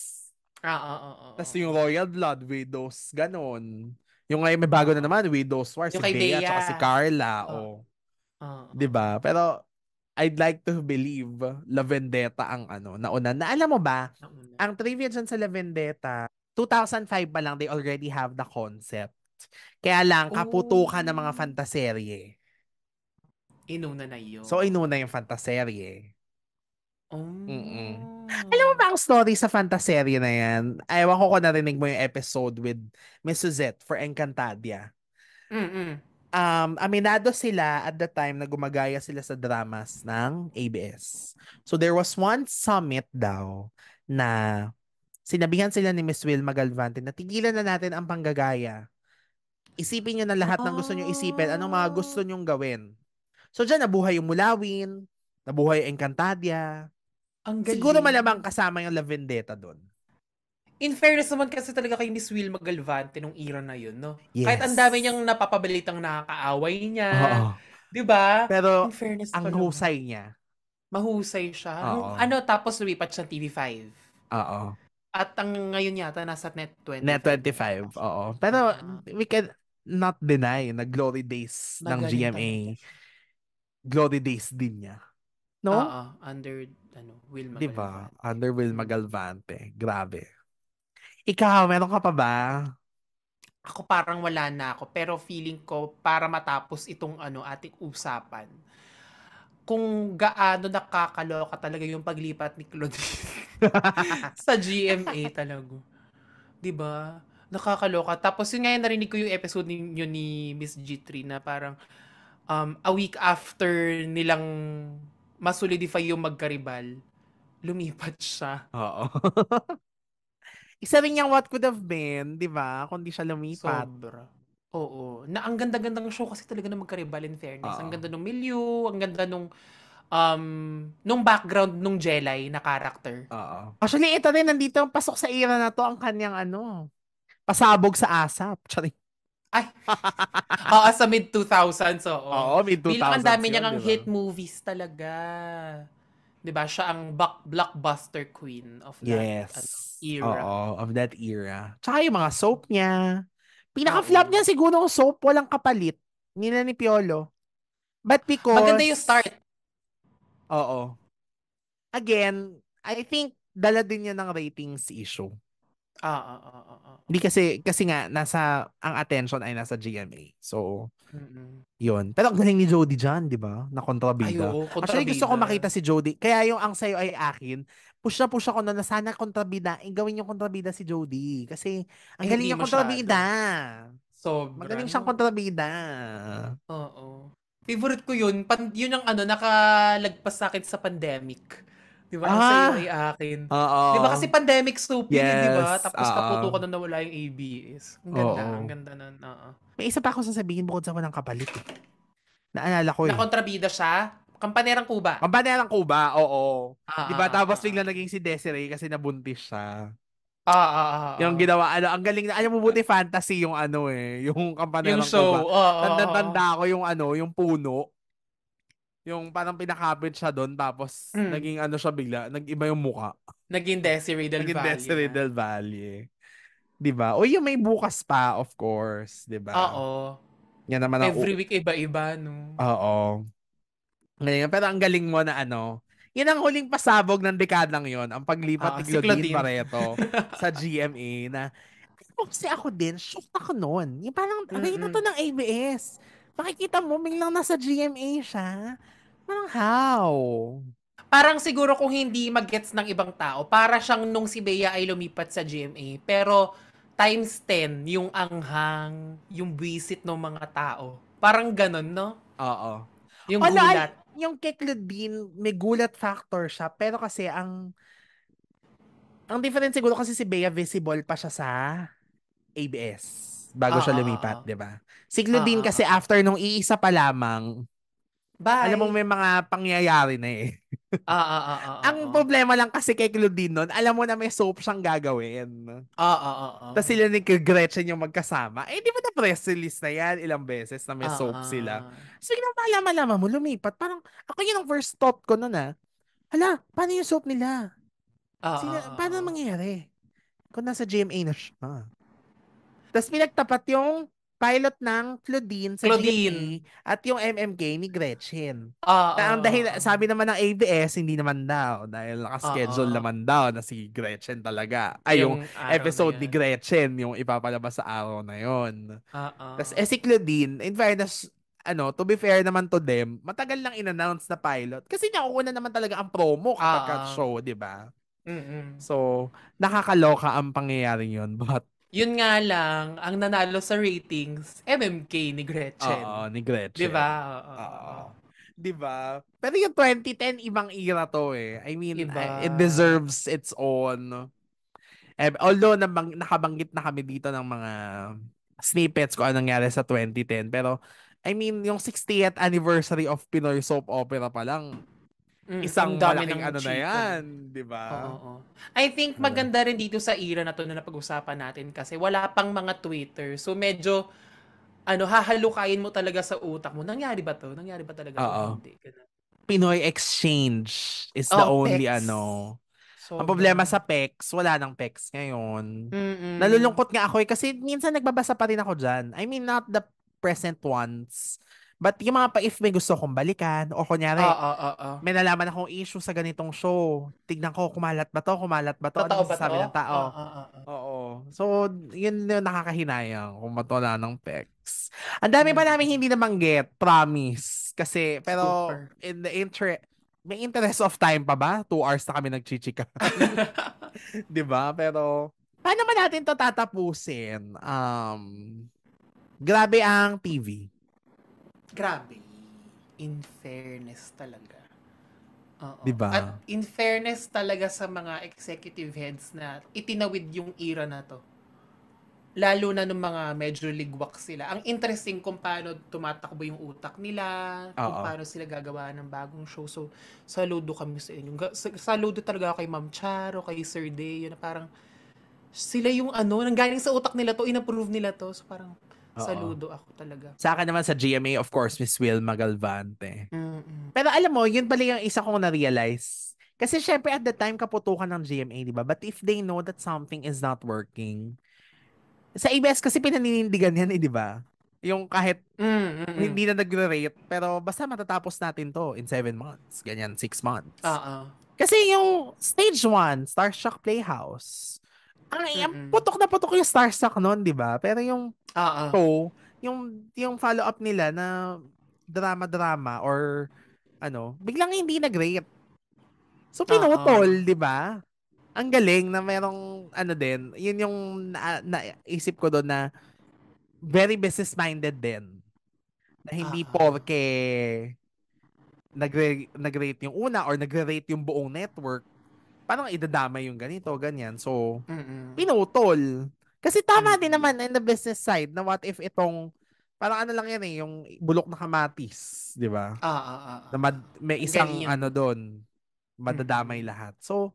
Ah, oo, oo, oo. Tapos yung Royal Blood, Widows, ganon. Yung ngayon may bago na naman, Widows War, si Bea, Bea, si Carla. Ah. Oh. Oh. Oh. ba diba? Pero, I'd like to believe La Vendetta ang ano, nauna. Na alam mo ba, nauna. ang trivia dyan sa La Vendetta, 2005 pa lang, they already have the concept. Kaya lang, kaputukan oh. ng mga oh. fantaserye. Inuna na yun. So, inuna yung fantaserye. Oh. Mm-mm. Alam mo ba ang story sa fantaserye na yan? Ewan ko kung narinig mo yung episode with Miss Suzette for Encantadia. Mm-mm. Um, aminado sila at the time na gumagaya sila sa dramas ng ABS. So there was one summit daw na sinabihan sila ni Miss Will Galvante na tigilan na natin ang panggagaya. Isipin niyo na lahat ng gusto niyo isipin, anong mga gusto niyo gawin. So dyan nabuhay yung Mulawin, nabuhay yung Encantadia. Ang galing. Siguro malamang kasama yung La Vendetta doon. In fairness naman kasi talaga kay Miss Will Galvante nung era na yun, no? Yes. Kahit ang dami niyang napapabalitang nakakaaway niya. Oo. Di ba? Pero In fairness, ang pala, husay niya. Mahusay siya. Oo. Ano, tapos lumipat siya TV5. Oo. At ang ngayon yata nasa Net 25. Net 25, oo. Pero ah. we can not deny na glory days ng GMA. Tayo glory days din niya. No? Oo, under ano, Will Magalvante. Diba? Under Will Magalvante. Grabe. Ikaw, meron ka pa ba? Ako parang wala na ako, pero feeling ko para matapos itong ano ating usapan, kung gaano nakakaloka talaga yung paglipat ni Claudine sa GMA talaga. 'Di ba? Nakakaloka. Tapos yun nga narinig ko yung episode niyo ni Miss G3 na parang um, a week after nilang masolidify yung magkaribal, lumipat siya. Oo. Isa rin niyang what could have been, di ba? Kung di siya lumipat. Sobra. Oo. Na ang ganda ng show kasi talaga ng magkaribal in fairness. Uh-oh. Ang ganda ng milieu, ang ganda nung um nung background nung Jelay na character. Oo. Actually, ito rin nandito pasok sa era na to ang kanyang ano, pasabog sa asap. Charing. Ay. Oo, sa mid-2000s, oo. Oo, mid-2000s. Bilang ang dami niyang diba? hit movies talaga. 'Di ba? Siya ang back- blockbuster queen of that yes. ano, era. Oo, of that era. Tsaka yung mga soap niya. Pinaka-flop niya siguro yung soap, walang kapalit. Nila ni Piolo. But because... Maganda yung start. Oo. Again, I think dala din niya ng ratings issue ah, ah, ah. Hindi kasi, kasi nga, nasa, ang attention ay nasa GMA. So, Mm-mm. yun. Pero ang galing ni Jody dyan, di ba? Na kontrabida. Ay, kontrabida. Actually, gusto ko makita si Jody. Kaya yung ang sayo ay akin, push na push ako na, na sana kontrabida, eh, gawin yung kontrabida si Jody. Kasi, ang galing niya kontrabida. Sobrang. Magaling siyang kontrabida. Oo. Favorite ko yun. Pan- yun ang ano, nakalagpas sa akin sa pandemic Di ba? Ah, sa'yo ay akin. Oo. Di ba kasi pandemic stupid, yes, eh, di ba? Tapos uh-oh. kaputo ko na nawala yung ABS. Ang ganda, oo. ang ganda nun. Oo. May isa pa ako sasabihin bukod sa walang kapalit. Eh. Naalala ko eh. Nakontrabida siya? Kampanerang Kuba. Kampanerang Kuba, oo. Ah, di ba? Ah, Tapos ah. bigla naging si Desiree kasi nabuntis siya. Ah, ah, ah, ah yung ginawa, ano, ang galing na, alam mo buti fantasy yung ano eh, yung kampanerang yung show. Cuba. Oh, Tanda-tanda ko yung ano, yung puno. Yung parang pinakabit siya doon tapos mm. naging ano siya bigla, nag-iba yung mukha. Naging Desiree Del naging Valle. Naging Desiree ah. na. Del Valle. 'Di ba? O yung may bukas pa, of course, 'di ba? Oo. Yan naman ang Every week iba-iba, no? Oo. Ngayon, pero ang galing mo na ano, yan ang huling pasabog ng dekadang yon ang paglipat ah, ni Claudine, Pareto sa GMA na kasi ako din, shocked ako noon. Yung parang, mm-hmm. aray ano na to ng ABS makikita mo, biglang nasa GMA siya. Parang how? Parang siguro kung hindi magets ng ibang tao, para siyang nung si Bea ay lumipat sa GMA. Pero times 10 yung anghang, yung visit ng mga tao. Parang ganun, no? Oo. Yung Although, gulat. I, yung kay Claudine, may gulat factor siya. Pero kasi ang... Ang difference siguro kasi si Bea visible pa siya sa ABS bago uh, siya lumipat, 'di ba? Si din kasi after nung iisa pa lamang Bye. Alam mo may mga pangyayari na eh. Ah, ah, ah, ah, Ang problema lang kasi kay Claudine noon, alam mo na may soap siyang gagawin. Ah, ah, ah, ah. Tapos sila ni Gretchen yung magkasama. Eh, di ba na press release na yan ilang beses na may ah, soap sila? So, yun ang malaman mo, lumipat. Parang, ako yun ang first thought ko noon ah. Hala, paano yung soap nila? Ah, paano ah, mangyayari? Kung nasa GMA na siya. Tapos pinagtapat yung pilot ng Claudine sa Claudine. GMA at yung MMK ni Gretchen. Uh, na ang ah, dahil, ah, sabi naman ng ABS, hindi naman daw. Dahil nakaschedule uh, naman daw na si Gretchen talaga. Ay, yung, yung episode ni Gretchen, yung ipapalabas sa araw na yon. Uh, Tapos eh, si Claudine, in fairness, ano, to be fair naman to them, matagal lang inannounce na pilot. Kasi nakukuha naman talaga ang promo kapag uh, show, di ba? Mm-mm. So, nakakaloka ang pangyayari yun. But, yun nga lang, ang nanalo sa ratings, MMK ni Gretchen. Oo, ni Gretchen. Diba? Oo. Oo. Diba? Pero yung 2010, ibang era to eh. I mean, diba? it deserves its own. although, nabang, nakabanggit na kami dito ng mga snippets ko anong nangyari sa 2010. Pero, I mean, yung 60th anniversary of Pinoy Soap Opera pa lang, Mm, Isang dami ng ano na yan, di ba? Oo, I think maganda rin dito sa era na to na napag-usapan natin kasi wala pang mga Twitter. So medyo ano, hahalukayin mo talaga sa utak mo. Nangyari ba to? Nangyari ba talaga? Oo. Hindi. Pinoy Exchange is the oh, only PEX. ano. So, ang problema sa PEX, wala nang PEX ngayon. Mm-mm. Nalulungkot nga ako eh kasi minsan nagbabasa pa rin ako dyan. I mean, not the present ones, But yung mga pa if may gusto kong balikan o kunyari, oh, oh, oh, oh. may nalaman akong issue sa ganitong show, tignan ko kumalat ba to, kumalat ba to, ano Totoo ano sabi ng tao. Oo. Oh, oh, oh, oh. Oo. So, yun yung nakakahinayang kung matula ng pecs. Ang dami pa namin hindi namanggit, promise. Kasi, pero Super. in the interest, may interest of time pa ba? Two hours na kami nagchichika. di ba? Pero, paano man natin to tatapusin? Um, grabe ang TV grabe, in fairness talaga. Oo. Diba? At in fairness talaga sa mga executive heads na itinawid yung era na to. Lalo na nung mga medyo ligwak sila. Ang interesting kung paano tumatakbo yung utak nila, Oo. kung paano sila gagawa ng bagong show. So, saludo kami sa inyo. Saludo talaga kay Ma'am Charo, kay Sir Day, yun na parang sila yung ano, nanggaling sa utak nila to, inapprove nila to. So parang, Saludo ako talaga. Sa akin naman sa GMA, of course, Miss Will Magalvante. Mm-mm. Pero alam mo, yun pala yung isa kong na-realize. Kasi syempre at the time kaputukan ng GMA, di ba? But if they know that something is not working, sa IBS kasi pinaninindigan yan eh, di ba? Yung kahit mm, mm, hindi na nag-rate, pero basta matatapos natin to in seven months. Ganyan, six months. Oo. Kasi yung stage one, Starstruck Playhouse, ang, ang putok na putok yung Starstruck noon, di ba? Pero yung Uh-uh. show, yung, yung follow-up nila na drama-drama or ano, biglang hindi na-great. So, pinutol, di ba? Ang galing na merong, ano din, yun yung na, naisip ko doon na very business-minded din. Na hindi uh-huh. porke nagre- nag-rate yung una or nagre-rate yung buong network, paano idadamay yung ganito, ganyan. So, Mm-mm. pinutol. Kasi tama Mm-mm. din naman in the business side na what if itong parang ano lang yan eh, yung bulok na kamatis, 'di ba? Ah, ah, ah. ah na mad, ah. may isang ganyan. ano doon, madadamay mm-hmm. lahat. So,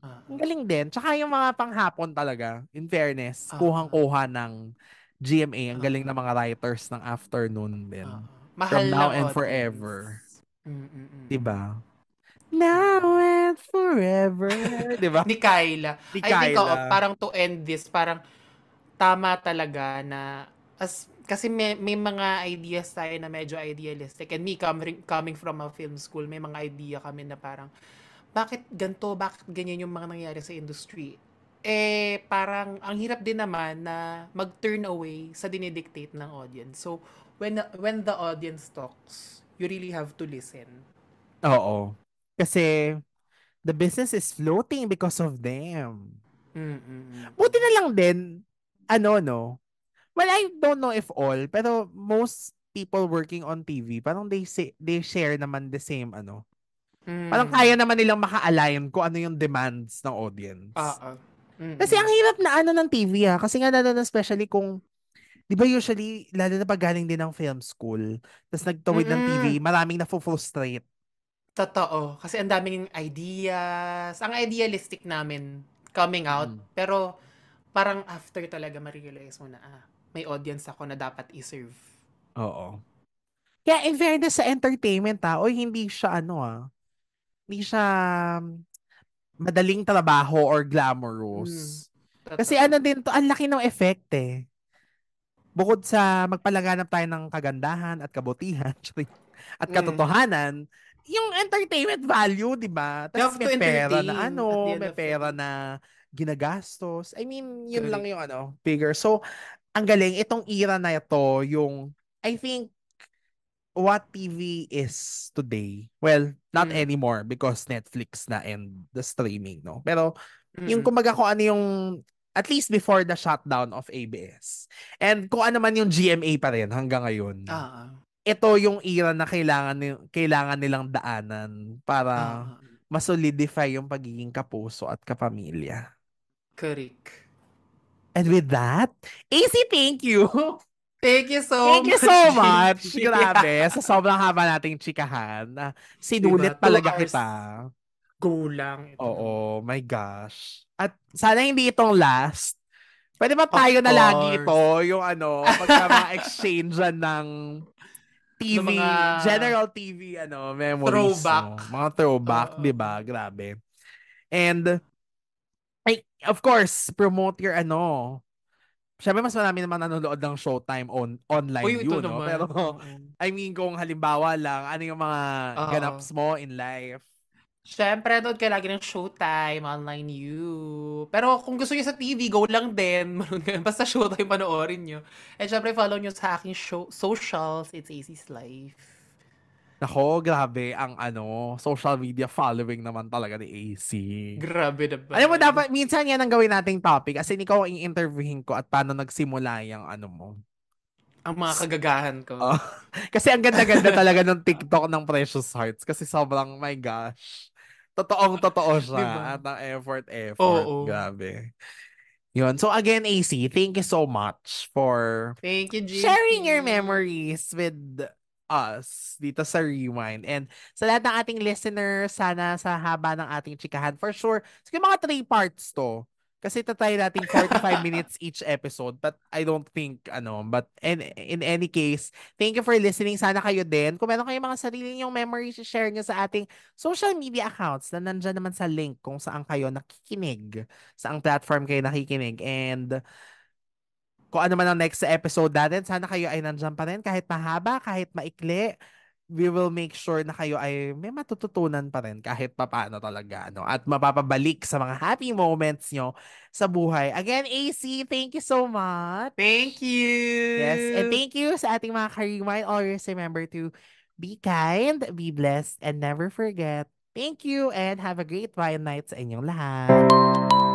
ah. ang galing din. Tsaka yung mga panghapon talaga, in fairness, ah. kuhang-kuha ng GMA, ang galing ah. ng mga writers ng afternoon din. Ah. Mahal From now and forever. Mm-mm. 'Di ba? Now and forever. diba? ba? Ni Kyla. Ni Kyla. I think, oh, parang to end this, parang tama talaga na as kasi may, may mga ideas tayo na medyo idealistic and me coming coming from a film school may mga idea kami na parang bakit ganto bakit ganyan yung mga nangyayari sa industry eh parang ang hirap din naman na mag-turn away sa dinidictate ng audience so when when the audience talks you really have to listen oo kasi the business is floating because of them. Mm-mm. Buti na lang din, ano no, well I don't know if all, pero most people working on TV, parang they say, they share naman the same ano. Mm. Parang kaya naman nilang maka-align kung ano yung demands ng audience. Uh-uh. Kasi ang hirap na ano ng TV ha. Ah. Kasi nga lalo na especially kung, di ba usually, lalo na pag galing din ng film school, tapos nagtawid Mm-mm. ng TV, maraming na frustrate Totoo. Kasi ang daming ideas. Ang idealistic namin coming out. Mm. Pero parang after talaga ma-realize mo na ah, may audience ako na dapat i-serve. Oo. Kaya yeah, in fairness sa entertainment ha, ah, o hindi siya ano ah, hindi siya um, madaling trabaho or glamorous. Mm. Kasi ano din to, ang laki ng effect eh. Bukod sa magpalaganap tayo ng kagandahan at kabutihan at hmm. katotohanan, mm yung entertainment value, di ba? Tapos may pera na ano, may pera na ginagastos. I mean, yun Correct. lang yung ano, bigger. So, ang galing, itong era na ito, yung, I think, what TV is today, well, not mm. anymore because Netflix na and the streaming, no? Pero, mm. yung kumaga ko ano yung, at least before the shutdown of ABS. And kung ano man yung GMA pa rin hanggang ngayon. Ah. ah ito yung era na kailangan kailangan nilang daanan para uh-huh. masolidify yung pagiging kapuso at kapamilya. Correct. And with that, AC, thank you. Thank you so Thank much. you so much. Grabe. Sa sobrang haba nating chikahan. Ah, sinulit diba? talaga kita. Go lang. Ito. Oo. My gosh. At sana hindi itong last. Pwede ba tayo na lagi ito? Yung ano, pagka mga exchange ng TV, mga... general TV, ano, memories. Throwback. No? Mga throwback, uh, di ba? Grabe. And, ay, of course, promote your, ano, Siyempre, mas marami naman nanonood ng Showtime on online Uy, yun, no? Naman. Pero, I mean, kung halimbawa lang, ano yung mga uh-huh. ganaps mo in life? Siyempre, nood kayo lagi ng Showtime, Online you. Pero kung gusto niyo sa TV, go lang din. kayo. Basta Showtime panoorin niyo. And syempre, follow niyo sa aking show, socials. It's AC's Life. Nako, grabe ang ano, social media following naman talaga ni AC. Grabe na ba? Alam mo, dapat, minsan yan ang gawin nating topic. As in, ikaw ang i-interviewin ko at paano nagsimula yung ano mo. Ang mga kagagahan ko. Uh, kasi ang ganda-ganda talaga ng TikTok ng Precious Hearts. Kasi sobrang, my gosh. Totoong totoo siya. Diba? At ang effort, effort. Oo. Oh, Grabe. Yun. So again, AC, thank you so much for thank you, JP. sharing your memories with us dito sa Rewind. And sa lahat ng ating listeners, sana sa haba ng ating chikahan, for sure, sige mga three parts to. Kasi tatry natin 45 minutes each episode. But I don't think, ano, but in, in any case, thank you for listening. Sana kayo din. Kung meron kayong mga sarili niyong memories, share niyo sa ating social media accounts na nandyan naman sa link kung saan kayo nakikinig, saang platform kayo nakikinig. And kung ano man ang next episode natin, sana kayo ay nandiyan pa rin kahit mahaba, kahit maikli we will make sure na kayo ay may matututunan pa rin kahit papaano talaga ano at mapapabalik sa mga happy moments nyo sa buhay. Again, AC, thank you so much. Thank you. Yes, and thank you sa ating mga ka-rewind. Always remember to be kind, be blessed, and never forget. Thank you and have a great wine night sa inyong lahat.